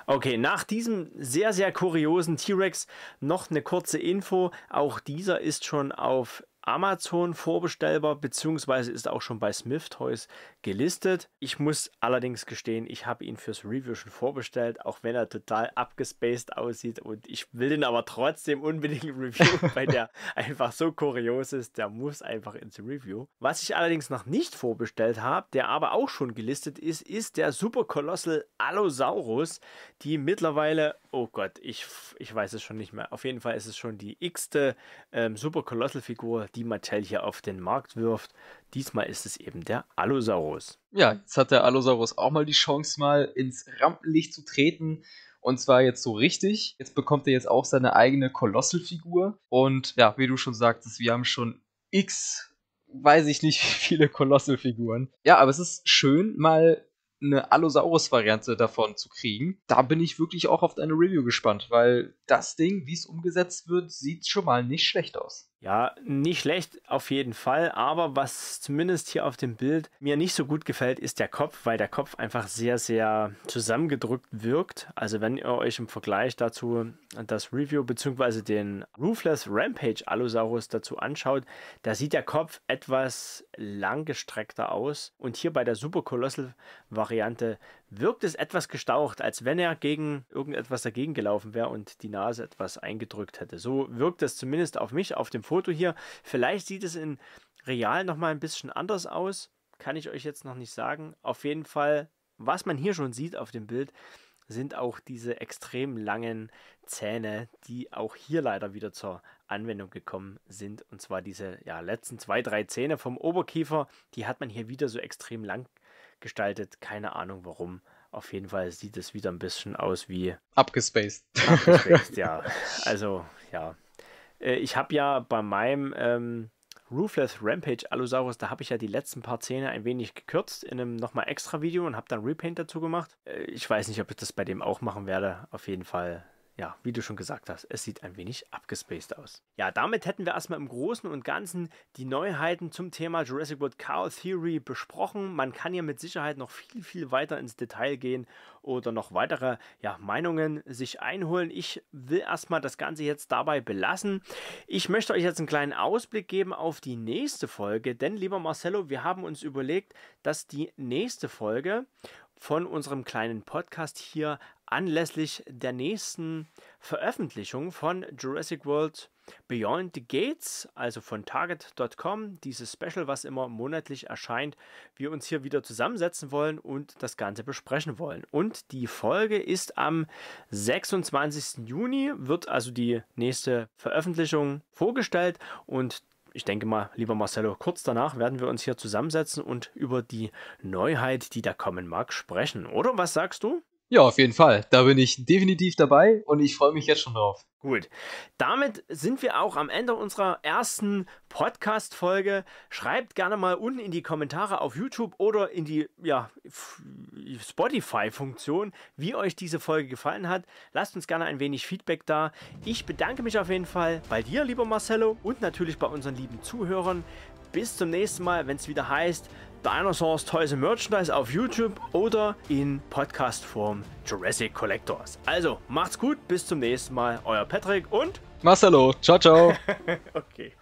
Okay, nach diesem sehr, sehr kuriosen T-Rex noch eine kurze Info. Auch dieser ist schon auf Amazon vorbestellbar, beziehungsweise ist auch schon bei Smith Toys gelistet. Ich muss allerdings gestehen, ich habe ihn fürs Review schon vorbestellt, auch wenn er total abgespaced aussieht und ich will den aber trotzdem unbedingt reviewen, weil der einfach so kurios ist, der muss einfach ins Review. Was ich allerdings noch nicht vorbestellt habe, der aber auch schon gelistet ist, ist der Super Colossal Allosaurus, die mittlerweile oh Gott, ich, ich weiß es schon nicht mehr. Auf jeden Fall ist es schon die x-te ähm, Super Colossal-Figur, die Mattel hier auf den Markt wirft. Diesmal ist es eben der Allosaurus. Ja, jetzt hat der Allosaurus auch mal die Chance, mal ins Rampenlicht zu treten. Und zwar jetzt so richtig. Jetzt bekommt er jetzt auch seine eigene Colossal-Figur. Und ja, wie du schon sagtest, wir haben schon x, weiß ich nicht, viele Colossal-Figuren. Ja, aber es ist schön, mal eine Allosaurus-Variante davon zu kriegen. Da bin ich wirklich auch auf deine Review gespannt, weil das Ding, wie es umgesetzt wird, sieht schon mal nicht schlecht aus. Ja, nicht schlecht auf jeden Fall, aber was zumindest hier auf dem Bild mir nicht so gut gefällt, ist der Kopf, weil der Kopf einfach sehr, sehr zusammengedrückt wirkt. Also wenn ihr euch im Vergleich dazu das Review bzw. den Roofless Rampage Allosaurus dazu anschaut, da sieht der Kopf etwas langgestreckter aus und hier bei der Super Colossal Variante wirkt es etwas gestaucht, als wenn er gegen irgendetwas dagegen gelaufen wäre und die Nase etwas eingedrückt hätte. So wirkt es zumindest auf mich auf dem Foto hier. Vielleicht sieht es in real nochmal ein bisschen anders aus. Kann ich euch jetzt noch nicht sagen. Auf jeden Fall, was man hier schon sieht auf dem Bild, sind auch diese extrem langen Zähne, die auch hier leider wieder zur Anwendung gekommen sind. Und zwar diese ja, letzten zwei, drei Zähne vom Oberkiefer, die hat man hier wieder so extrem lang gestaltet. Keine Ahnung warum. Auf jeden Fall sieht es wieder ein bisschen aus wie. Abgespaced. Abgespaced, ja. Also, ja. Äh, ich habe ja bei meinem ähm, Ruthless Rampage Allosaurus, da habe ich ja die letzten paar Szenen ein wenig gekürzt in einem nochmal extra Video und habe dann Repaint dazu gemacht. Äh, ich weiß nicht, ob ich das bei dem auch machen werde. Auf jeden Fall ja, wie du schon gesagt hast, es sieht ein wenig abgespaced aus. Ja, damit hätten wir erstmal im Großen und Ganzen die Neuheiten zum Thema Jurassic World Cow Theory besprochen. Man kann hier mit Sicherheit noch viel, viel weiter ins Detail gehen oder noch weitere ja, Meinungen sich einholen. Ich will erstmal das Ganze jetzt dabei belassen. Ich möchte euch jetzt einen kleinen Ausblick geben auf die nächste Folge, denn lieber Marcello, wir haben uns überlegt, dass die nächste Folge von unserem kleinen Podcast hier anlässlich der nächsten Veröffentlichung von Jurassic World Beyond the Gates, also von Target.com, dieses Special, was immer monatlich erscheint, wir uns hier wieder zusammensetzen wollen und das Ganze besprechen wollen. Und die Folge ist am 26. Juni, wird also die nächste Veröffentlichung vorgestellt und ich denke mal, lieber Marcelo, kurz danach werden wir uns hier zusammensetzen und über die Neuheit, die da kommen mag, sprechen. Oder was sagst du? Ja, auf jeden Fall. Da bin ich definitiv dabei und ich freue mich jetzt schon drauf. Gut. Damit sind wir auch am Ende unserer ersten Podcast-Folge. Schreibt gerne mal unten in die Kommentare auf YouTube oder in die ja, Spotify-Funktion, wie euch diese Folge gefallen hat. Lasst uns gerne ein wenig Feedback da. Ich bedanke mich auf jeden Fall bei dir, lieber Marcello, und natürlich bei unseren lieben Zuhörern. Bis zum nächsten Mal, wenn es wieder heißt Dinosaurs Toys and Merchandise auf YouTube oder in Podcastform Jurassic Collectors. Also macht's gut, bis zum nächsten Mal. Euer Patrick und Marcelo. Ciao, ciao. okay.